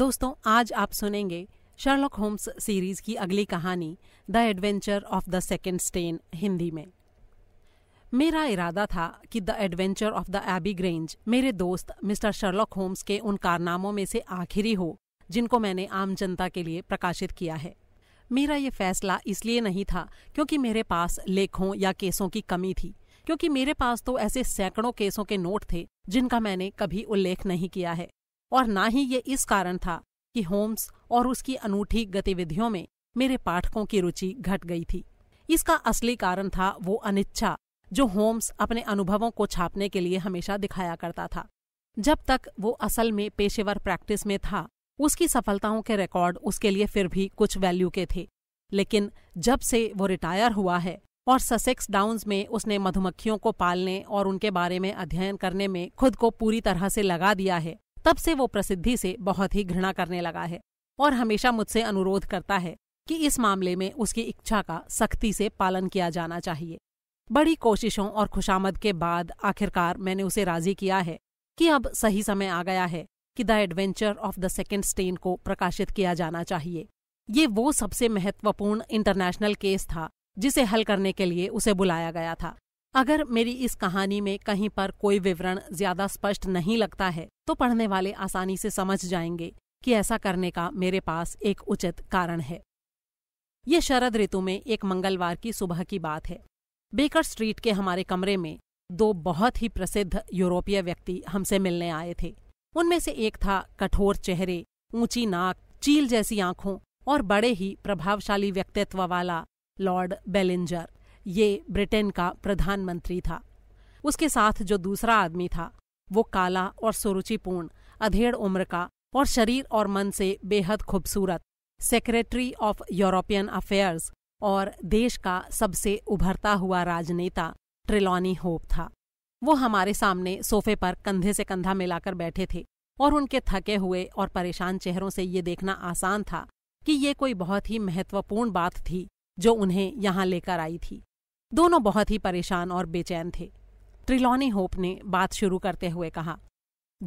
दोस्तों आज आप सुनेंगे शर्लॉक होम्स सीरीज की अगली कहानी the adventure of the second stain Hindi में मेरा इरादा था कि the adventure of the abbey grange मेरे दोस्त मिस्टर शर्लॉक होम्स के उन कारनामों में से आखिरी हो जिनको मैंने आम जनता के लिए प्रकाशित किया है मेरा ये फैसला इसलिए नहीं था क्योंकि मेरे पास लेखों या केसों की कमी थी क्योंकि मेरे पास तो ऐसे सैकड़ों केसों के नोट थे जिनका मैंने कभी उल्लेख नहीं किया है और ना ही ये इस कारण था कि होम्स और उसकी अनूठी गतिविधियों में मेरे पाठकों की रुचि घट गई थी इसका असली कारण था वो अनिच्छा जो होम्स अपने अनुभवों को छापने के लिए हमेशा दिखाया करता था जब तक वो असल में पेशेवर प्रैक्टिस में था उसकी सफलताओं के रिकॉर्ड उसके लिए फिर भी कुछ वैल्यू के थे लेकिन जब से वो रिटायर हुआ है और ससेक्स डाउन्स में उसने मधुमक्खियों को पालने और उनके बारे में अध्ययन करने में खुद को पूरी तरह से लगा दिया है तब से वो प्रसिद्धि से बहुत ही घृणा करने लगा है और हमेशा मुझसे अनुरोध करता है कि इस मामले में उसकी इच्छा का सख्ती से पालन किया जाना चाहिए बड़ी कोशिशों और खुशामद के बाद आखिरकार मैंने उसे राजी किया है कि अब सही समय आ गया है कि the adventure of the second stain को प्रकाशित किया जाना चाहिए ये वो सबसे महत्वपूर्ण इंटरनेशनल केस था जिसे हल करने के लिए उसे बुलाया गया था अगर मेरी इस कहानी में कहीं पर कोई विवरण ज्यादा स्पष्ट नहीं लगता है तो पढ़ने वाले आसानी से समझ जाएंगे कि ऐसा करने का मेरे पास एक उचित कारण है ये शरद ऋतु में एक मंगलवार की सुबह की बात है बेकर स्ट्रीट के हमारे कमरे में दो बहुत ही प्रसिद्ध यूरोपीय व्यक्ति हमसे मिलने आए थे उनमें से एक था कठोर चेहरे ऊंची नाक चील जैसी आंखों और बड़े ही प्रभावशाली व्यक्तित्व वाला लॉर्ड बेलिंजर ये ब्रिटेन का प्रधानमंत्री था उसके साथ जो दूसरा आदमी था वो काला और सुरुचिपूर्ण अधेड़ उम्र का और शरीर और मन से बेहद खूबसूरत सेक्रेटरी ऑफ यूरोपियन अफेयर्स और देश का सबसे उभरता हुआ राजनेता ट्रिलोनी होप था वो हमारे सामने सोफे पर कंधे से कंधा मिलाकर बैठे थे और उनके थके हुए और परेशान चेहरों से ये देखना आसान था कि ये कोई बहुत ही महत्वपूर्ण बात थी जो उन्हें यहाँ लेकर आई थी दोनों बहुत ही परेशान और बेचैन थे ट्रिलोनी होप ने बात शुरू करते हुए कहा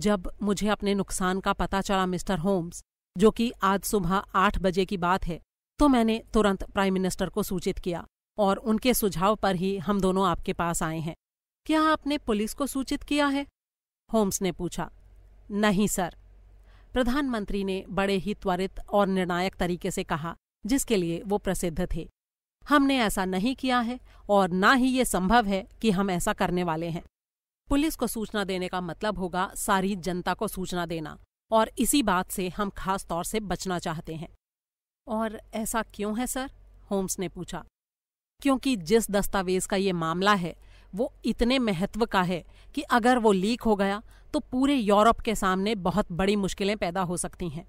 जब मुझे अपने नुकसान का पता चला मिस्टर होम्स जो कि आज सुबह आठ बजे की बात है तो मैंने तुरंत प्राइम मिनिस्टर को सूचित किया और उनके सुझाव पर ही हम दोनों आपके पास आए हैं क्या आपने पुलिस को सूचित किया है होम्स ने पूछा नहीं सर प्रधानमंत्री ने बड़े ही त्वरित और निर्णायक तरीके से कहा जिसके लिए वो प्रसिद्ध थे हमने ऐसा नहीं किया है और ना ही ये संभव है कि हम ऐसा करने वाले हैं पुलिस को सूचना देने का मतलब होगा सारी जनता को सूचना देना और इसी बात से हम खास तौर से बचना चाहते हैं और ऐसा क्यों है सर होम्स ने पूछा क्योंकि जिस दस्तावेज का ये मामला है वो इतने महत्व का है कि अगर वो लीक हो गया तो पूरे यूरोप के सामने बहुत बड़ी मुश्किलें पैदा हो सकती हैं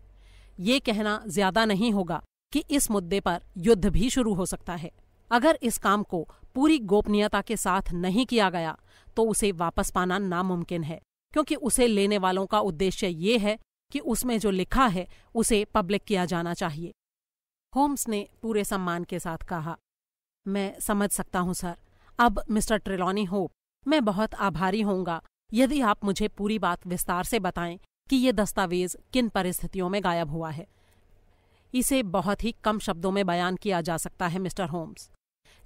ये कहना ज्यादा नहीं होगा कि इस मुद्दे पर युद्ध भी शुरू हो सकता है अगर इस काम को पूरी गोपनीयता के साथ नहीं किया गया तो उसे वापस पाना नामुमकिन है क्योंकि उसे लेने वालों का उद्देश्य ये है कि उसमें जो लिखा है उसे पब्लिक किया जाना चाहिए होम्स ने पूरे सम्मान के साथ कहा मैं समझ सकता हूं सर अब मिस्टर ट्रिलोनी होप मैं बहुत आभारी होऊंगा यदि आप मुझे पूरी बात विस्तार से बताएं कि ये दस्तावेज किन परिस्थितियों में गायब हुआ है इसे बहुत ही कम शब्दों में बयान किया जा सकता है मिस्टर होम्स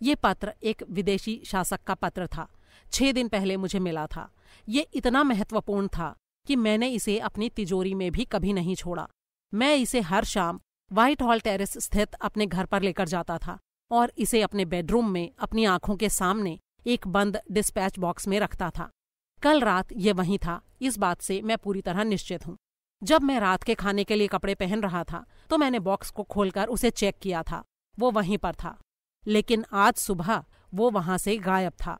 ये पत्र एक विदेशी शासक का पत्र था छह दिन पहले मुझे मिला था ये इतना महत्वपूर्ण था कि मैंने इसे अपनी तिजोरी में भी कभी नहीं छोड़ा मैं इसे हर शाम व्हाइट हॉल टेरेस स्थित अपने घर पर लेकर जाता था और इसे अपने बेडरूम में अपनी आंखों के सामने एक बंद डिस्पैच बॉक्स में रखता था कल रात ये वहीं था इस बात से मैं पूरी तरह निश्चित हूँ जब मैं रात के खाने के लिए कपड़े पहन रहा था तो मैंने बॉक्स को खोलकर उसे चेक किया था वो वहीं पर था लेकिन आज सुबह वो वहां से गायब था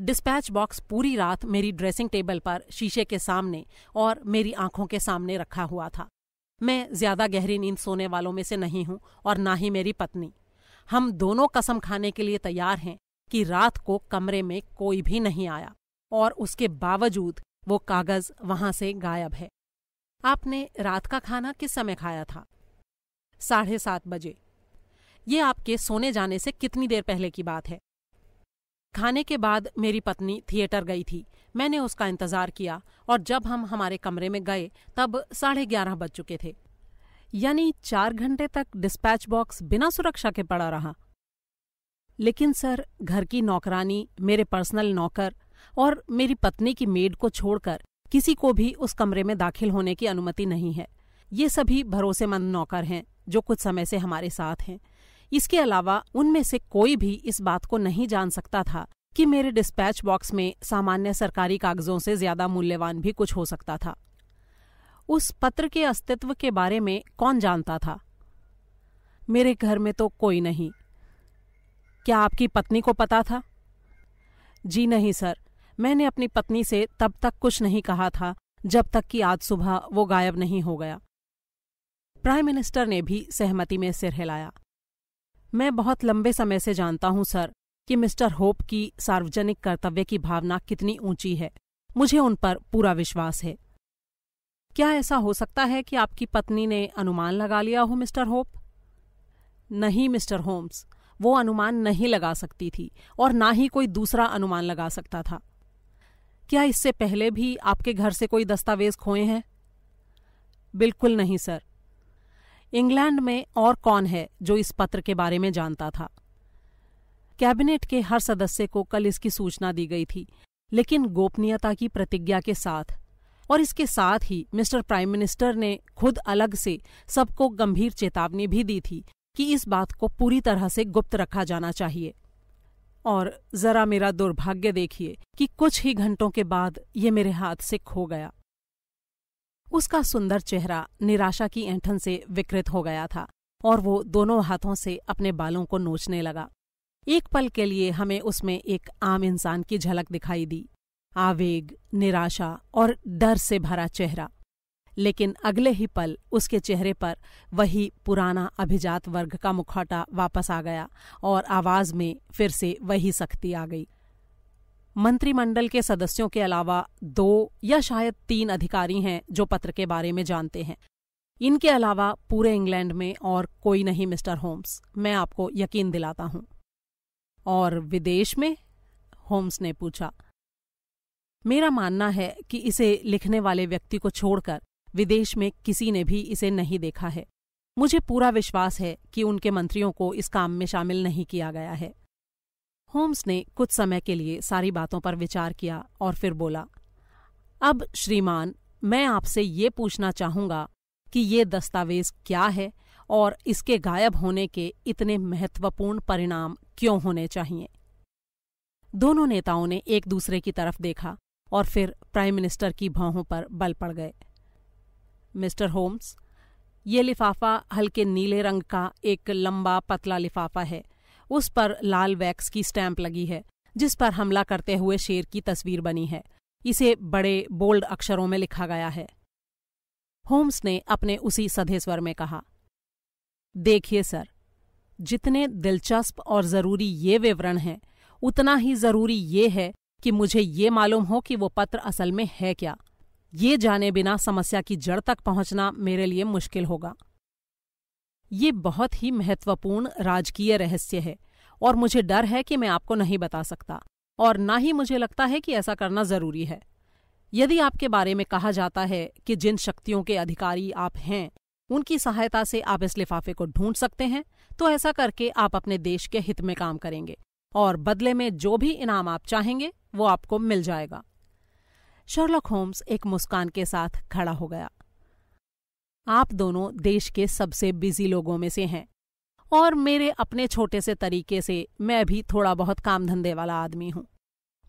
डिस्पैच बॉक्स पूरी रात मेरी ड्रेसिंग टेबल पर शीशे के सामने और मेरी आंखों के सामने रखा हुआ था मैं ज्यादा गहरी नींद सोने वालों में से नहीं हूं और ना ही मेरी पत्नी हम दोनों कसम खाने के लिए तैयार हैं कि रात को कमरे में कोई भी नहीं आया और उसके बावजूद वो कागज वहां से गायब है आपने रात का खाना किस समय खाया था साढ़े सात बजे ये आपके सोने जाने से कितनी देर पहले की बात है खाने के बाद मेरी पत्नी थिएटर गई थी मैंने उसका इंतजार किया और जब हम हमारे कमरे में गए तब साढ़े ग्यारह बज चुके थे यानी चार घंटे तक डिस्पैच बॉक्स बिना सुरक्षा के पड़ा रहा लेकिन सर घर की नौकरानी मेरे पर्सनल नौकर और मेरी पत्नी की मेड को छोड़कर किसी को भी उस कमरे में दाखिल होने की अनुमति नहीं है ये सभी भरोसेमंद नौकर हैं जो कुछ समय से हमारे साथ हैं इसके अलावा उनमें से कोई भी इस बात को नहीं जान सकता था कि मेरे डिस्पैच बॉक्स में सामान्य सरकारी कागजों से ज्यादा मूल्यवान भी कुछ हो सकता था उस पत्र के अस्तित्व के बारे में कौन जानता था मेरे घर में तो कोई नहीं क्या आपकी पत्नी को पता था जी नहीं सर मैंने अपनी पत्नी से तब तक कुछ नहीं कहा था जब तक कि आज सुबह वो गायब नहीं हो गया प्राइम मिनिस्टर ने भी सहमति में सिर हिलाया मैं बहुत लंबे समय से जानता हूं सर कि मिस्टर होप की सार्वजनिक कर्तव्य की भावना कितनी ऊंची है मुझे उन पर पूरा विश्वास है क्या ऐसा हो सकता है कि आपकी पत्नी ने अनुमान लगा लिया हो मिस्टर होप नहीं मिस्टर होम्स वो अनुमान नहीं लगा सकती थी और ना ही कोई दूसरा अनुमान लगा सकता था क्या इससे पहले भी आपके घर से कोई दस्तावेज खोए हैं बिल्कुल नहीं सर इंग्लैंड में और कौन है जो इस पत्र के बारे में जानता था कैबिनेट के हर सदस्य को कल इसकी सूचना दी गई थी लेकिन गोपनीयता की प्रतिज्ञा के साथ और इसके साथ ही मिस्टर प्राइम मिनिस्टर ने खुद अलग से सबको गंभीर चेतावनी भी दी थी कि इस बात को पूरी तरह से गुप्त रखा जाना चाहिए और जरा मेरा दुर्भाग्य देखिए कि कुछ ही घंटों के बाद ये मेरे हाथ से खो गया उसका सुंदर चेहरा निराशा की ऐंठन से विकृत हो गया था और वो दोनों हाथों से अपने बालों को नोचने लगा एक पल के लिए हमें उसमें एक आम इंसान की झलक दिखाई दी आवेग निराशा और डर से भरा चेहरा लेकिन अगले ही पल उसके चेहरे पर वही पुराना अभिजात वर्ग का मुखौटा वापस आ गया और आवाज में फिर से वही सख्ती आ गई मंत्रिमंडल के सदस्यों के अलावा दो या शायद तीन अधिकारी हैं जो पत्र के बारे में जानते हैं इनके अलावा पूरे इंग्लैंड में और कोई नहीं मिस्टर होम्स मैं आपको यकीन दिलाता हूं और विदेश में होम्स ने पूछा मेरा मानना है कि इसे लिखने वाले व्यक्ति को छोड़कर विदेश में किसी ने भी इसे नहीं देखा है मुझे पूरा विश्वास है कि उनके मंत्रियों को इस काम में शामिल नहीं किया गया है होम्स ने कुछ समय के लिए सारी बातों पर विचार किया और फिर बोला अब श्रीमान मैं आपसे ये पूछना चाहूंगा कि ये दस्तावेज क्या है और इसके गायब होने के इतने महत्वपूर्ण परिणाम क्यों होने चाहिए दोनों नेताओं ने एक दूसरे की तरफ देखा और फिर प्राइम मिनिस्टर की भौहों पर बल पड़ गए मिस्टर होम्स ये लिफाफा हल्के नीले रंग का एक लंबा पतला लिफाफा है उस पर लाल वैक्स की स्टैंप लगी है जिस पर हमला करते हुए शेर की तस्वीर बनी है इसे बड़े बोल्ड अक्षरों में लिखा गया है होम्स ने अपने उसी सधे स्वर में कहा देखिए सर जितने दिलचस्प और जरूरी ये विवरण हैं उतना ही जरूरी ये है कि मुझे ये मालूम हो कि वो पत्र असल में है क्या ये जाने बिना समस्या की जड़ तक पहुंचना मेरे लिए मुश्किल होगा ये बहुत ही महत्वपूर्ण राजकीय रहस्य है और मुझे डर है कि मैं आपको नहीं बता सकता और ना ही मुझे लगता है कि ऐसा करना जरूरी है यदि आपके बारे में कहा जाता है कि जिन शक्तियों के अधिकारी आप हैं उनकी सहायता से आप इस लिफाफे को ढूंढ सकते हैं तो ऐसा करके आप अपने देश के हित में काम करेंगे और बदले में जो भी इनाम आप चाहेंगे वो आपको मिल जाएगा शर्लक होम्स एक मुस्कान के साथ खड़ा हो गया आप दोनों देश के सबसे बिजी लोगों में से हैं और मेरे अपने छोटे से तरीके से मैं भी थोड़ा बहुत काम धंधे वाला आदमी हूं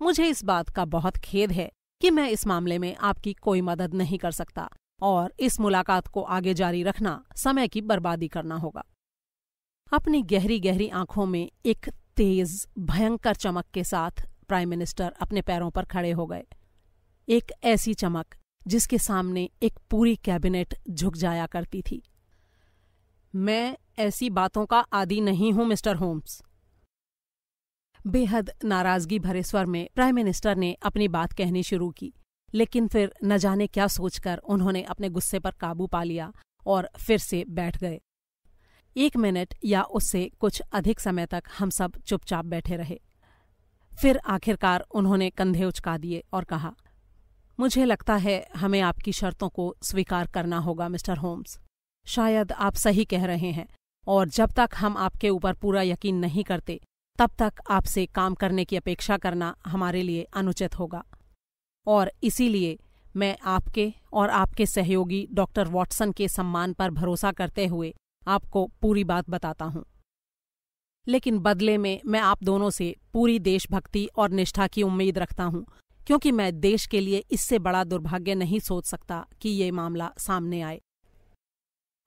मुझे इस बात का बहुत खेद है कि मैं इस मामले में आपकी कोई मदद नहीं कर सकता और इस मुलाकात को आगे जारी रखना समय की बर्बादी करना होगा अपनी गहरी गहरी आंखों में एक तेज भयंकर चमक के साथ प्राइम मिनिस्टर अपने पैरों पर खड़े हो गए एक ऐसी चमक जिसके सामने एक पूरी कैबिनेट झुक जाया करती थी मैं ऐसी बातों का आदि नहीं हूं मिस्टर होम्स बेहद नाराजगी भरे स्वर में प्राइम मिनिस्टर ने अपनी बात कहनी शुरू की लेकिन फिर न जाने क्या सोचकर उन्होंने अपने गुस्से पर काबू पा लिया और फिर से बैठ गए एक मिनट या उससे कुछ अधिक समय तक हम सब चुपचाप बैठे रहे फिर आखिरकार उन्होंने कंधे उचका दिए और कहा मुझे लगता है हमें आपकी शर्तों को स्वीकार करना होगा मिस्टर होम्स शायद आप सही कह रहे हैं और जब तक हम आपके ऊपर पूरा यकीन नहीं करते तब तक आपसे काम करने की अपेक्षा करना हमारे लिए अनुचित होगा और इसीलिए मैं आपके और आपके सहयोगी डॉक्टर वॉटसन के सम्मान पर भरोसा करते हुए आपको पूरी बात बताता हूं लेकिन बदले में मैं आप दोनों से पूरी देशभक्ति और निष्ठा की उम्मीद रखता हूं क्योंकि मैं देश के लिए इससे बड़ा दुर्भाग्य नहीं सोच सकता कि ये मामला सामने आए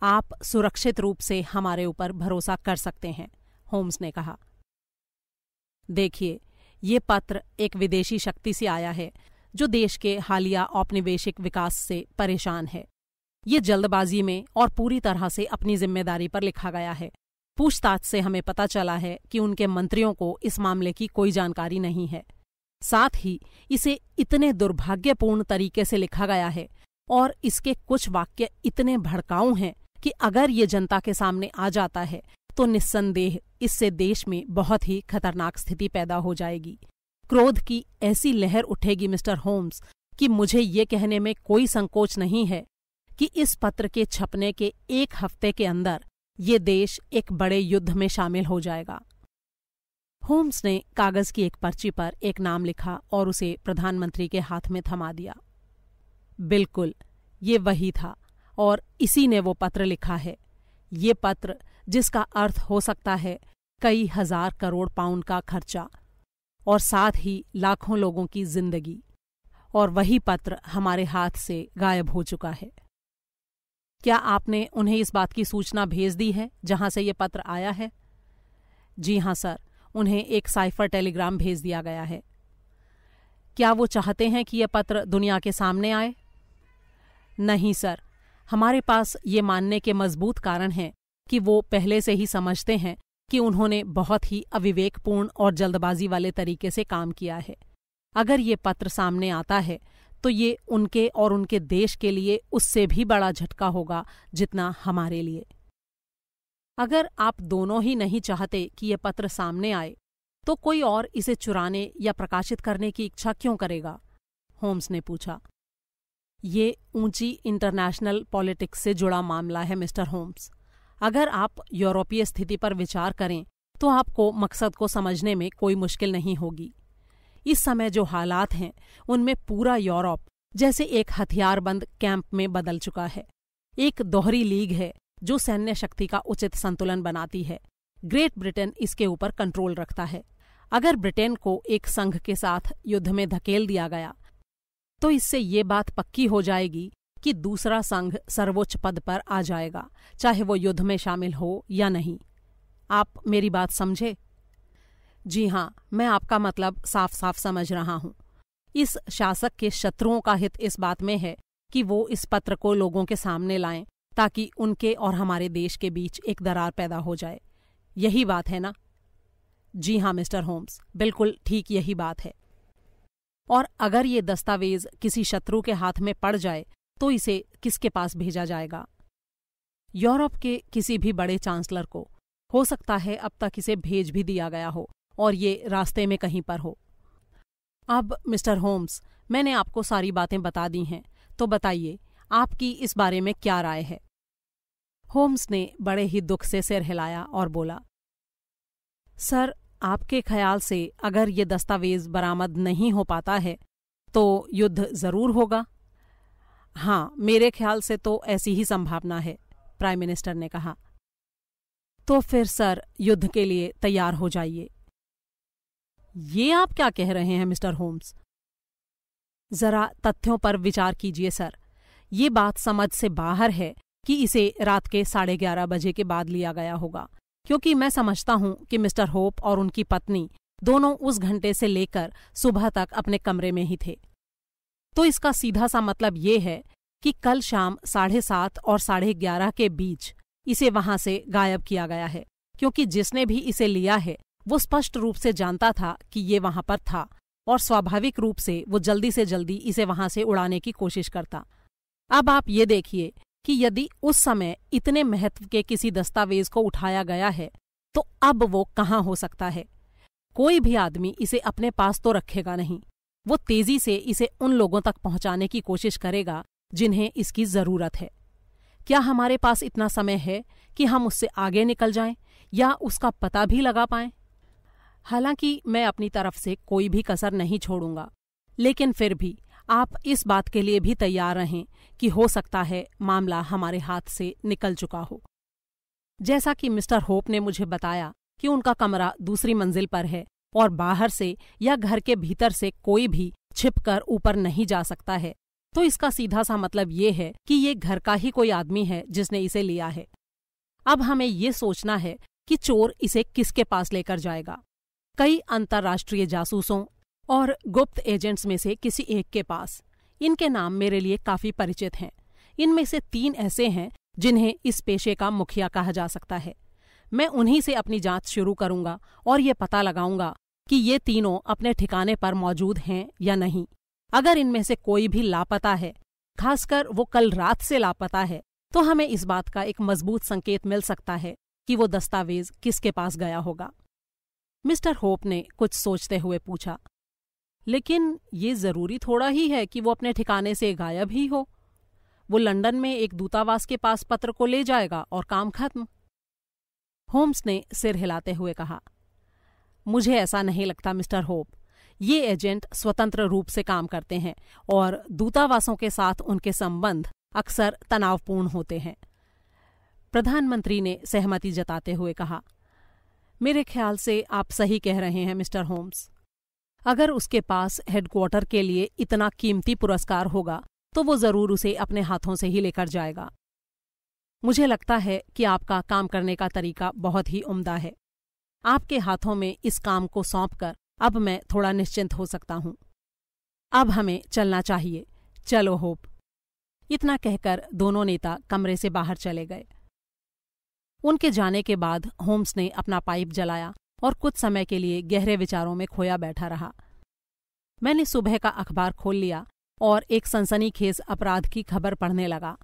आप सुरक्षित रूप से हमारे ऊपर भरोसा कर सकते हैं होम्स ने कहा देखिए ये पत्र एक विदेशी शक्ति से आया है जो देश के हालिया औपनिवेशिक विकास से परेशान है ये जल्दबाजी में और पूरी तरह से अपनी जिम्मेदारी पर लिखा गया है पूछताछ से हमें पता चला है कि उनके मंत्रियों को इस मामले की कोई जानकारी नहीं है साथ ही इसे इतने दुर्भाग्यपूर्ण तरीके से लिखा गया है और इसके कुछ वाक्य इतने भड़काऊ हैं कि अगर ये जनता के सामने आ जाता है तो निस्संदेह इससे देश में बहुत ही खतरनाक स्थिति पैदा हो जाएगी क्रोध की ऐसी लहर उठेगी मिस्टर होम्स कि मुझे ये कहने में कोई संकोच नहीं है कि इस पत्र के छपने के एक हफ्ते के अंदर ये देश एक बड़े युद्ध में शामिल हो जाएगा होम्स ने कागज की एक पर्ची पर एक नाम लिखा और उसे प्रधानमंत्री के हाथ में थमा दिया बिल्कुल ये वही था और इसी ने वो पत्र लिखा है ये पत्र जिसका अर्थ हो सकता है कई हजार करोड़ पाउंड का खर्चा और साथ ही लाखों लोगों की जिंदगी और वही पत्र हमारे हाथ से गायब हो चुका है क्या आपने उन्हें इस बात की सूचना भेज दी है जहां से ये पत्र आया है जी हां सर उन्हें एक साइफर टेलीग्राम भेज दिया गया है क्या वो चाहते हैं कि यह पत्र दुनिया के सामने आए नहीं सर हमारे पास ये मानने के मजबूत कारण हैं कि वो पहले से ही समझते हैं कि उन्होंने बहुत ही अविवेकपूर्ण और जल्दबाजी वाले तरीके से काम किया है अगर ये पत्र सामने आता है तो ये उनके और उनके देश के लिए उससे भी बड़ा झटका होगा जितना हमारे लिए अगर आप दोनों ही नहीं चाहते कि यह पत्र सामने आए तो कोई और इसे चुराने या प्रकाशित करने की इच्छा क्यों करेगा होम्स ने पूछा ये ऊंची इंटरनेशनल पॉलिटिक्स से जुड़ा मामला है मिस्टर होम्स अगर आप यूरोपीय स्थिति पर विचार करें तो आपको मकसद को समझने में कोई मुश्किल नहीं होगी इस समय जो हालात हैं उनमें पूरा यूरोप जैसे एक हथियारबंद कैंप में बदल चुका है एक दोहरी लीग है जो सैन्य शक्ति का उचित संतुलन बनाती है ग्रेट ब्रिटेन इसके ऊपर कंट्रोल रखता है अगर ब्रिटेन को एक संघ के साथ युद्ध में धकेल दिया गया तो इससे ये बात पक्की हो जाएगी कि दूसरा संघ सर्वोच्च पद पर आ जाएगा चाहे वो युद्ध में शामिल हो या नहीं आप मेरी बात समझे जी हां मैं आपका मतलब साफ साफ समझ रहा हूं इस शासक के शत्रुओं का हित इस बात में है कि वो इस पत्र को लोगों के सामने लाएं ताकि उनके और हमारे देश के बीच एक दरार पैदा हो जाए यही बात है ना जी हाँ मिस्टर होम्स बिल्कुल ठीक यही बात है और अगर ये दस्तावेज किसी शत्रु के हाथ में पड़ जाए तो इसे किसके पास भेजा जाएगा यूरोप के किसी भी बड़े चांसलर को हो सकता है अब तक इसे भेज भी दिया गया हो और ये रास्ते में कहीं पर हो अब मिस्टर होम्स मैंने आपको सारी बातें बता दी हैं तो बताइए आपकी इस बारे में क्या राय है होम्स ने बड़े ही दुख से सिर हिलाया और बोला सर आपके ख्याल से अगर ये दस्तावेज बरामद नहीं हो पाता है तो युद्ध जरूर होगा हाँ मेरे ख्याल से तो ऐसी ही संभावना है प्राइम मिनिस्टर ने कहा तो फिर सर युद्ध के लिए तैयार हो जाइए ये आप क्या कह रहे हैं मिस्टर होम्स जरा तथ्यों पर विचार कीजिए सर ये बात समझ से बाहर है कि इसे रात के साढ़े ग्यारह बजे के बाद लिया गया होगा क्योंकि मैं समझता हूँ कि मिस्टर होप और उनकी पत्नी दोनों उस घंटे से लेकर सुबह तक अपने कमरे में ही थे तो इसका सीधा सा मतलब ये है कि कल शाम साढ़े सात और साढ़े ग्यारह के बीच इसे वहां से गायब किया गया है क्योंकि जिसने भी इसे लिया है वो स्पष्ट रूप से जानता था कि ये वहां पर था और स्वाभाविक रूप से वो जल्दी से जल्दी इसे वहां से उड़ाने की कोशिश करता अब आप ये देखिए कि यदि उस समय इतने महत्व के किसी दस्तावेज को उठाया गया है तो अब वो कहाँ हो सकता है कोई भी आदमी इसे अपने पास तो रखेगा नहीं वो तेजी से इसे उन लोगों तक पहुंचाने की कोशिश करेगा जिन्हें इसकी जरूरत है क्या हमारे पास इतना समय है कि हम उससे आगे निकल जाएं या उसका पता भी लगा पाए हालांकि मैं अपनी तरफ से कोई भी कसर नहीं छोड़ूंगा लेकिन फिर भी आप इस बात के लिए भी तैयार रहें कि हो सकता है मामला हमारे हाथ से निकल चुका हो जैसा कि मिस्टर होप ने मुझे बताया कि उनका कमरा दूसरी मंजिल पर है और बाहर से या घर के भीतर से कोई भी छिपकर ऊपर नहीं जा सकता है तो इसका सीधा सा मतलब ये है कि ये घर का ही कोई आदमी है जिसने इसे लिया है अब हमें ये सोचना है कि चोर इसे किसके पास लेकर जाएगा कई अंतर्राष्ट्रीय जासूसों और गुप्त एजेंट्स में से किसी एक के पास इनके नाम मेरे लिए काफी परिचित हैं इनमें से तीन ऐसे हैं जिन्हें इस पेशे का मुखिया कहा जा सकता है मैं उन्हीं से अपनी जांच शुरू करूंगा और ये पता लगाऊंगा कि ये तीनों अपने ठिकाने पर मौजूद हैं या नहीं अगर इनमें से कोई भी लापता है खासकर वो कल रात से लापता है तो हमें इस बात का एक मजबूत संकेत मिल सकता है कि वो दस्तावेज किसके पास गया होगा मिस्टर होप ने कुछ सोचते हुए पूछा लेकिन ये ज़रूरी थोड़ा ही है कि वो अपने ठिकाने से गायब ही हो वो लंदन में एक दूतावास के पास पत्र को ले जाएगा और काम खत्म होम्स ने सिर हिलाते हुए कहा मुझे ऐसा नहीं लगता मिस्टर होप ये एजेंट स्वतंत्र रूप से काम करते हैं और दूतावासों के साथ उनके संबंध अक्सर तनावपूर्ण होते हैं प्रधानमंत्री ने सहमति जताते हुए कहा मेरे ख्याल से आप सही कह रहे हैं मिस्टर होम्स अगर उसके पास हेडक्वार्टर के लिए इतना कीमती पुरस्कार होगा तो वो जरूर उसे अपने हाथों से ही लेकर जाएगा मुझे लगता है कि आपका काम करने का तरीका बहुत ही उम्दा है आपके हाथों में इस काम को सौंपकर अब मैं थोड़ा निश्चिंत हो सकता हूं अब हमें चलना चाहिए चलो होप इतना कहकर दोनों नेता कमरे से बाहर चले गए उनके जाने के बाद होम्स ने अपना पाइप जलाया और कुछ समय के लिए गहरे विचारों में खोया बैठा रहा मैंने सुबह का अखबार खोल लिया और एक सनसनीखेज अपराध की खबर पढ़ने लगा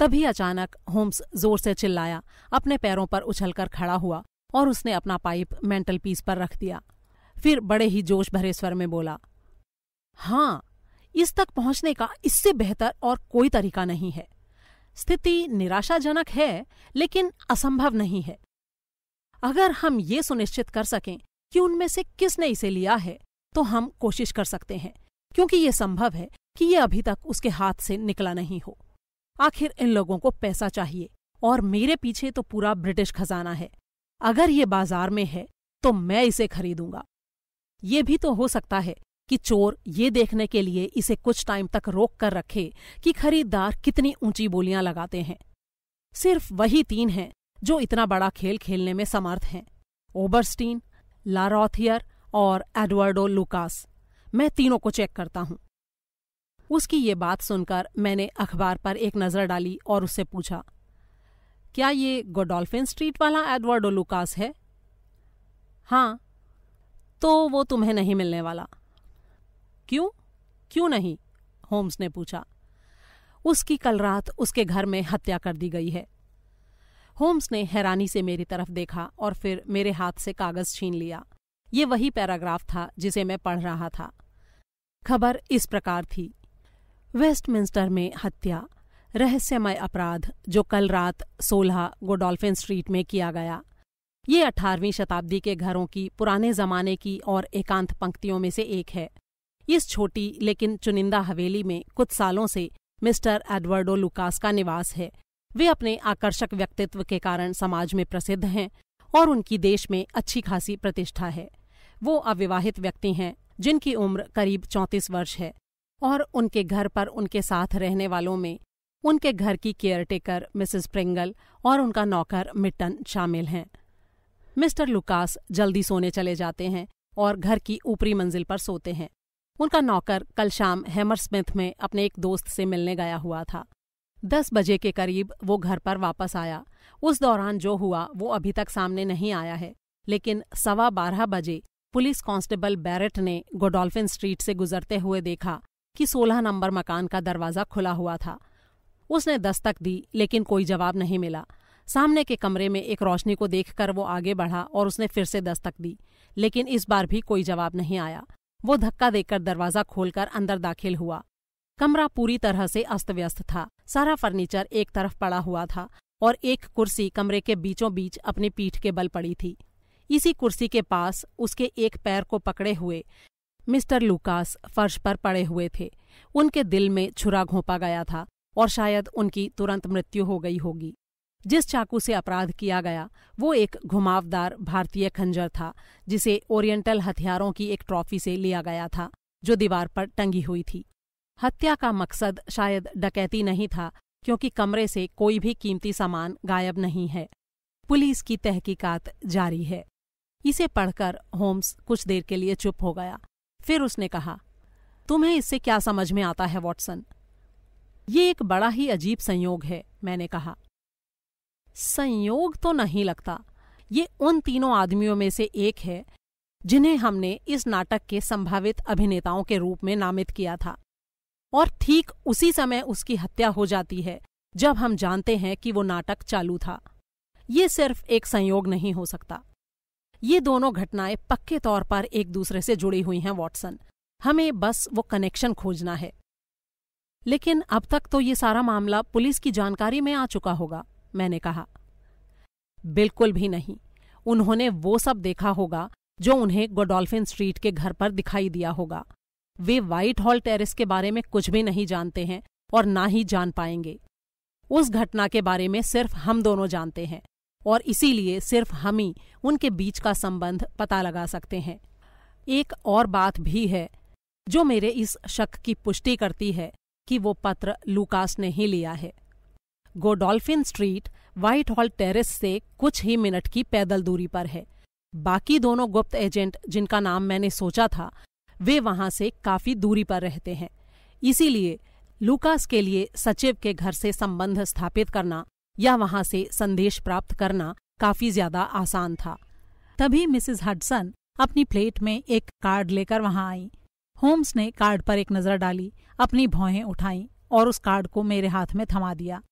तभी अचानक होम्स जोर से चिल्लाया अपने पैरों पर उछलकर खड़ा हुआ और उसने अपना पाइप मेंटल पीस पर रख दिया फिर बड़े ही जोश भरे स्वर में बोला हाँ इस तक पहुंचने का इससे बेहतर और कोई तरीका नहीं है स्थिति निराशाजनक है लेकिन असंभव नहीं है अगर हम ये सुनिश्चित कर सकें कि उनमें से किसने इसे लिया है तो हम कोशिश कर सकते हैं क्योंकि ये संभव है कि ये अभी तक उसके हाथ से निकला नहीं हो आखिर इन लोगों को पैसा चाहिए और मेरे पीछे तो पूरा ब्रिटिश खजाना है अगर ये बाजार में है तो मैं इसे खरीदूंगा ये भी तो हो सकता है कि चोर ये देखने के लिए इसे कुछ टाइम तक रोक कर रखे कि खरीदार कितनी ऊंची बोलियां लगाते हैं सिर्फ वही तीन हैं जो इतना बड़ा खेल खेलने में समर्थ हैं ओबरस्टीन लारोथियर और एडवर्डो लुकास मैं तीनों को चेक करता हूं उसकी ये बात सुनकर मैंने अखबार पर एक नज़र डाली और उससे पूछा क्या ये गोडोल्फिन स्ट्रीट वाला एडवर्डो लुकास है हाँ तो वो तुम्हें नहीं मिलने वाला क्यों क्यों नहीं होम्स ने पूछा उसकी कल रात उसके घर में हत्या कर दी गई है होम्स ने हैरानी से मेरी तरफ देखा और फिर मेरे हाथ से कागज छीन लिया ये वही पैराग्राफ था जिसे मैं पढ़ रहा था खबर इस प्रकार थी वेस्टमिंस्टर में हत्या रहस्यमय अपराध जो कल रात 16 गोडोल्फिन स्ट्रीट में किया गया ये 18वीं शताब्दी के घरों की पुराने जमाने की और एकांत पंक्तियों में से एक है इस छोटी लेकिन चुनिंदा हवेली में कुछ सालों से मिस्टर एडवर्डो लुकास का निवास है वे अपने आकर्षक व्यक्तित्व के कारण समाज में प्रसिद्ध हैं और उनकी देश में अच्छी खासी प्रतिष्ठा है वो अविवाहित व्यक्ति हैं जिनकी उम्र करीब चौंतीस वर्ष है और उनके घर पर उनके साथ रहने वालों में उनके घर की केयरटेकर मिसेस प्रिंगल और उनका नौकर मिट्टन शामिल हैं मिस्टर लुकास जल्दी सोने चले जाते हैं और घर की ऊपरी मंजिल पर सोते हैं उनका नौकर कल शाम हैमर स्मिथ में अपने एक दोस्त से मिलने गया हुआ था दस बजे के करीब वो घर पर वापस आया उस दौरान जो हुआ वो अभी तक सामने नहीं आया है लेकिन सवा बारह बजे पुलिस कांस्टेबल बैरट ने गोडॉल्फिन स्ट्रीट से गुजरते हुए देखा कि सोलह नंबर मकान का दरवाजा खुला हुआ था उसने दस्तक दी लेकिन कोई जवाब नहीं मिला सामने के कमरे में एक रोशनी को देखकर वो आगे बढ़ा और उसने फिर से दस्तक दी लेकिन इस बार भी कोई जवाब नहीं आया वो धक्का देकर दरवाजा खोलकर अंदर दाखिल हुआ कमरा पूरी तरह से अस्त व्यस्त था सारा फर्नीचर एक तरफ पड़ा हुआ था और एक कुर्सी कमरे के बीचों बीच अपनी पीठ के बल पड़ी थी इसी कुर्सी के पास उसके एक पैर को पकड़े हुए मिस्टर लुकास फर्श पर पड़े हुए थे उनके दिल में छुरा घोंपा गया था और शायद उनकी तुरंत मृत्यु हो गई होगी जिस चाकू से अपराध किया गया वो एक घुमावदार भारतीय खंजर था जिसे ओरिएंटल हथियारों की एक ट्रॉफी से लिया गया था जो दीवार पर टंगी हुई थी हत्या का मकसद शायद डकैती नहीं था क्योंकि कमरे से कोई भी कीमती सामान गायब नहीं है पुलिस की तहकीकात जारी है इसे पढ़कर होम्स कुछ देर के लिए चुप हो गया फिर उसने कहा तुम्हें इससे क्या समझ में आता है वॉटसन ये एक बड़ा ही अजीब संयोग है मैंने कहा संयोग तो नहीं लगता ये उन तीनों आदमियों में से एक है जिन्हें हमने इस नाटक के संभावित अभिनेताओं के रूप में नामित किया था और ठीक उसी समय उसकी हत्या हो जाती है जब हम जानते हैं कि वो नाटक चालू था ये सिर्फ एक संयोग नहीं हो सकता ये दोनों घटनाएं पक्के तौर पर एक दूसरे से जुड़ी हुई हैं वॉटसन हमें बस वो कनेक्शन खोजना है लेकिन अब तक तो ये सारा मामला पुलिस की जानकारी में आ चुका होगा मैंने कहा बिल्कुल भी नहीं उन्होंने वो सब देखा होगा जो उन्हें गोडोल्फिन स्ट्रीट के घर पर दिखाई दिया होगा वे व्हाइट हॉल टेरिस के बारे में कुछ भी नहीं जानते हैं और ना ही जान पाएंगे उस घटना के बारे में सिर्फ हम दोनों जानते हैं और इसीलिए सिर्फ हम ही उनके बीच का संबंध पता लगा सकते हैं एक और बात भी है जो मेरे इस शक की पुष्टि करती है कि वो पत्र लूकास ने ही लिया है Godolphin street Whitehall terrace से कुछ ही मिनट की पैदल दूरी पर है बाकी दोनों गुप्त एजेंट जिनका नाम मैंने सोचा था वे वहां से काफी दूरी पर रहते हैं इसीलिए लुकास के लिए सचिव के घर से संबंध स्थापित करना या वहां से संदेश प्राप्त करना काफी ज्यादा आसान था तभी मिसेस हडसन अपनी प्लेट में एक कार्ड लेकर वहां आई होम्स ने कार्ड पर एक नजर डाली अपनी भौहें उठाई और उस कार्ड को मेरे हाथ में थमा दिया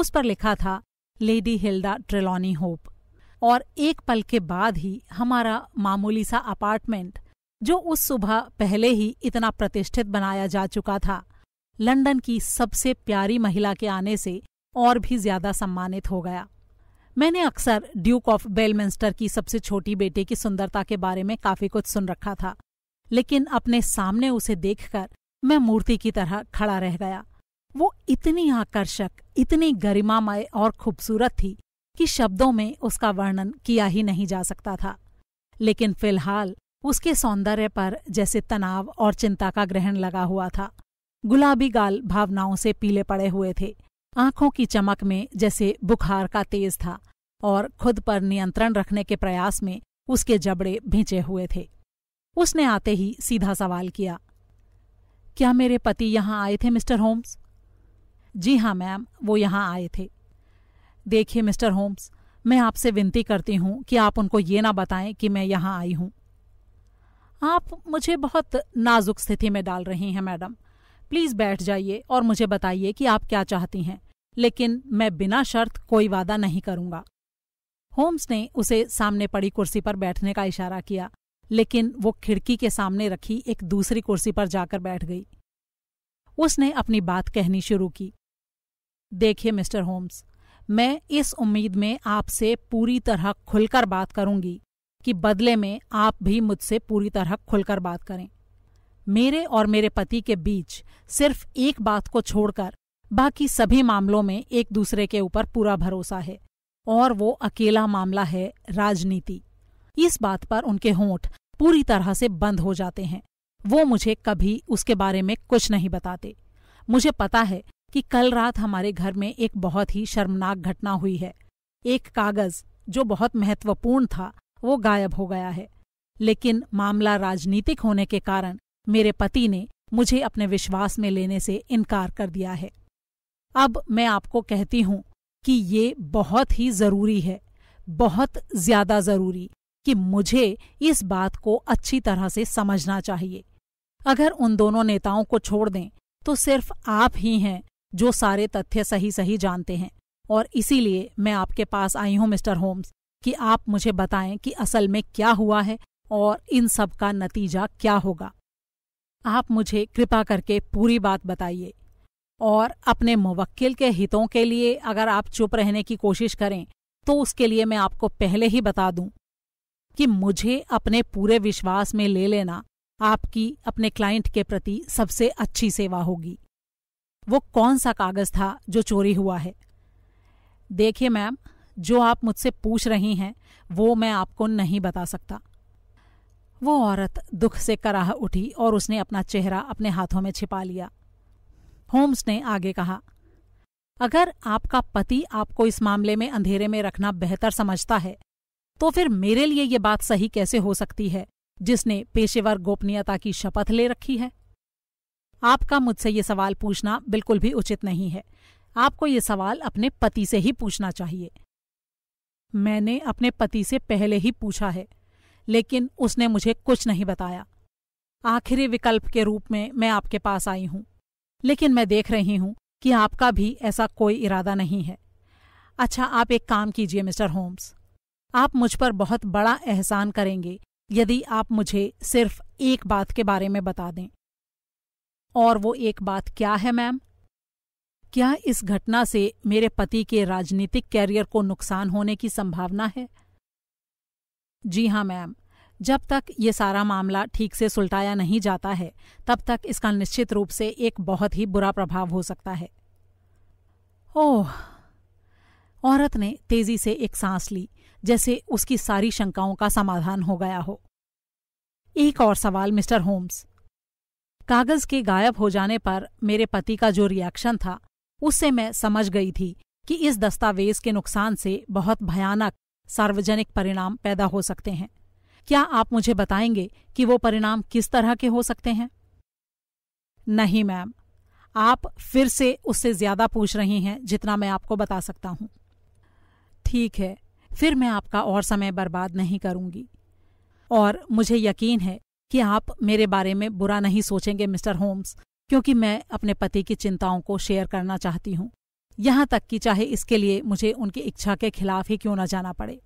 उस पर लिखा था लेडी हिल्डा ट्रेलोनी होप और एक पल के बाद ही हमारा मामूली सा अपार्टमेंट जो उस सुबह पहले ही इतना प्रतिष्ठित बनाया जा चुका था लंदन की सबसे प्यारी महिला के आने से और भी ज्यादा सम्मानित हो गया मैंने अक्सर ड्यूक ऑफ बेलमिंस्टर की सबसे छोटी बेटे की सुंदरता के बारे में काफी कुछ सुन रखा था लेकिन अपने सामने उसे देखकर मैं मूर्ति की तरह खड़ा रह गया वो इतनी आकर्षक इतनी गरिमामय और खूबसूरत थी कि शब्दों में उसका वर्णन किया ही नहीं जा सकता था लेकिन फिलहाल उसके सौंदर्य पर जैसे तनाव और चिंता का ग्रहण लगा हुआ था गुलाबी गाल भावनाओं से पीले पड़े हुए थे आंखों की चमक में जैसे बुखार का तेज था और खुद पर नियंत्रण रखने के प्रयास में उसके जबड़े भींचे हुए थे उसने आते ही सीधा सवाल किया क्या मेरे पति यहाँ आए थे मिस्टर होम्स जी हां मैम वो यहाँ आए थे देखिए मिस्टर होम्स मैं आपसे विनती करती हूं कि आप उनको ये ना बताएं कि मैं यहां आई हूं आप मुझे बहुत नाजुक स्थिति में डाल रही हैं मैडम प्लीज बैठ जाइए और मुझे बताइए कि आप क्या चाहती हैं लेकिन मैं बिना शर्त कोई वादा नहीं करूंगा होम्स ने उसे सामने पड़ी कुर्सी पर बैठने का इशारा किया लेकिन वो खिड़की के सामने रखी एक दूसरी कुर्सी पर जाकर बैठ गई उसने अपनी बात कहनी शुरू की देखिए मिस्टर होम्स मैं इस उम्मीद में आपसे पूरी तरह खुलकर बात करूंगी कि बदले में आप भी मुझसे पूरी तरह खुलकर बात करें मेरे और मेरे पति के बीच सिर्फ एक बात को छोड़कर बाकी सभी मामलों में एक दूसरे के ऊपर पूरा भरोसा है और वो अकेला मामला है राजनीति इस बात पर उनके होंठ पूरी तरह से बंद हो जाते हैं वो मुझे कभी उसके बारे में कुछ नहीं बताते मुझे पता है कि कल रात हमारे घर में एक बहुत ही शर्मनाक घटना हुई है एक कागज जो बहुत महत्वपूर्ण था वो गायब हो गया है लेकिन मामला राजनीतिक होने के कारण मेरे पति ने मुझे अपने विश्वास में लेने से इनकार कर दिया है अब मैं आपको कहती हूं कि ये बहुत ही जरूरी है बहुत ज्यादा जरूरी कि मुझे इस बात को अच्छी तरह से समझना चाहिए अगर उन दोनों नेताओं को छोड़ दें तो सिर्फ आप ही हैं जो सारे तथ्य सही सही जानते हैं और इसीलिए मैं आपके पास आई हूं मिस्टर होम्स कि आप मुझे बताएं कि असल में क्या हुआ है और इन सब का नतीजा क्या होगा आप मुझे कृपा करके पूरी बात बताइए और अपने मुवक्किल के हितों के लिए अगर आप चुप रहने की कोशिश करें तो उसके लिए मैं आपको पहले ही बता दूं कि मुझे अपने पूरे विश्वास में ले लेना आपकी अपने क्लाइंट के प्रति सबसे अच्छी सेवा होगी वो कौन सा कागज था जो चोरी हुआ है देखिए मैम जो आप मुझसे पूछ रही हैं वो मैं आपको नहीं बता सकता वो औरत दुख से कराह उठी और उसने अपना चेहरा अपने हाथों में छिपा लिया होम्स ने आगे कहा अगर आपका पति आपको इस मामले में अंधेरे में रखना बेहतर समझता है तो फिर मेरे लिए ये बात सही कैसे हो सकती है जिसने पेशेवर गोपनीयता की शपथ ले रखी है आपका मुझसे ये सवाल पूछना बिल्कुल भी उचित नहीं है आपको ये सवाल अपने पति से ही पूछना चाहिए मैंने अपने पति से पहले ही पूछा है लेकिन उसने मुझे कुछ नहीं बताया आखिरी विकल्प के रूप में मैं आपके पास आई हूं लेकिन मैं देख रही हूं कि आपका भी ऐसा कोई इरादा नहीं है अच्छा आप एक काम कीजिए मिस्टर होम्स आप मुझ पर बहुत बड़ा एहसान करेंगे यदि आप मुझे सिर्फ एक बात के बारे में बता दें और वो एक बात क्या है मैम क्या इस घटना से मेरे पति के राजनीतिक कैरियर को नुकसान होने की संभावना है जी हाँ मैम जब तक ये सारा मामला ठीक से सुलटाया नहीं जाता है तब तक इसका निश्चित रूप से एक बहुत ही बुरा प्रभाव हो सकता है ओह औरत ने तेजी से एक सांस ली जैसे उसकी सारी शंकाओं का समाधान हो गया हो एक और सवाल मिस्टर होम्स कागज के गायब हो जाने पर मेरे पति का जो रिएक्शन था उससे मैं समझ गई थी कि इस दस्तावेज के नुकसान से बहुत भयानक सार्वजनिक परिणाम पैदा हो सकते हैं क्या आप मुझे बताएंगे कि वो परिणाम किस तरह के हो सकते हैं नहीं मैम आप फिर से उससे ज्यादा पूछ रही हैं जितना मैं आपको बता सकता हूं ठीक है फिर मैं आपका और समय बर्बाद नहीं करूंगी और मुझे यकीन है कि आप मेरे बारे में बुरा नहीं सोचेंगे मिस्टर होम्स क्योंकि मैं अपने पति की चिंताओं को शेयर करना चाहती हूँ यहां तक कि चाहे इसके लिए मुझे उनकी इच्छा के खिलाफ ही क्यों न जाना पड़े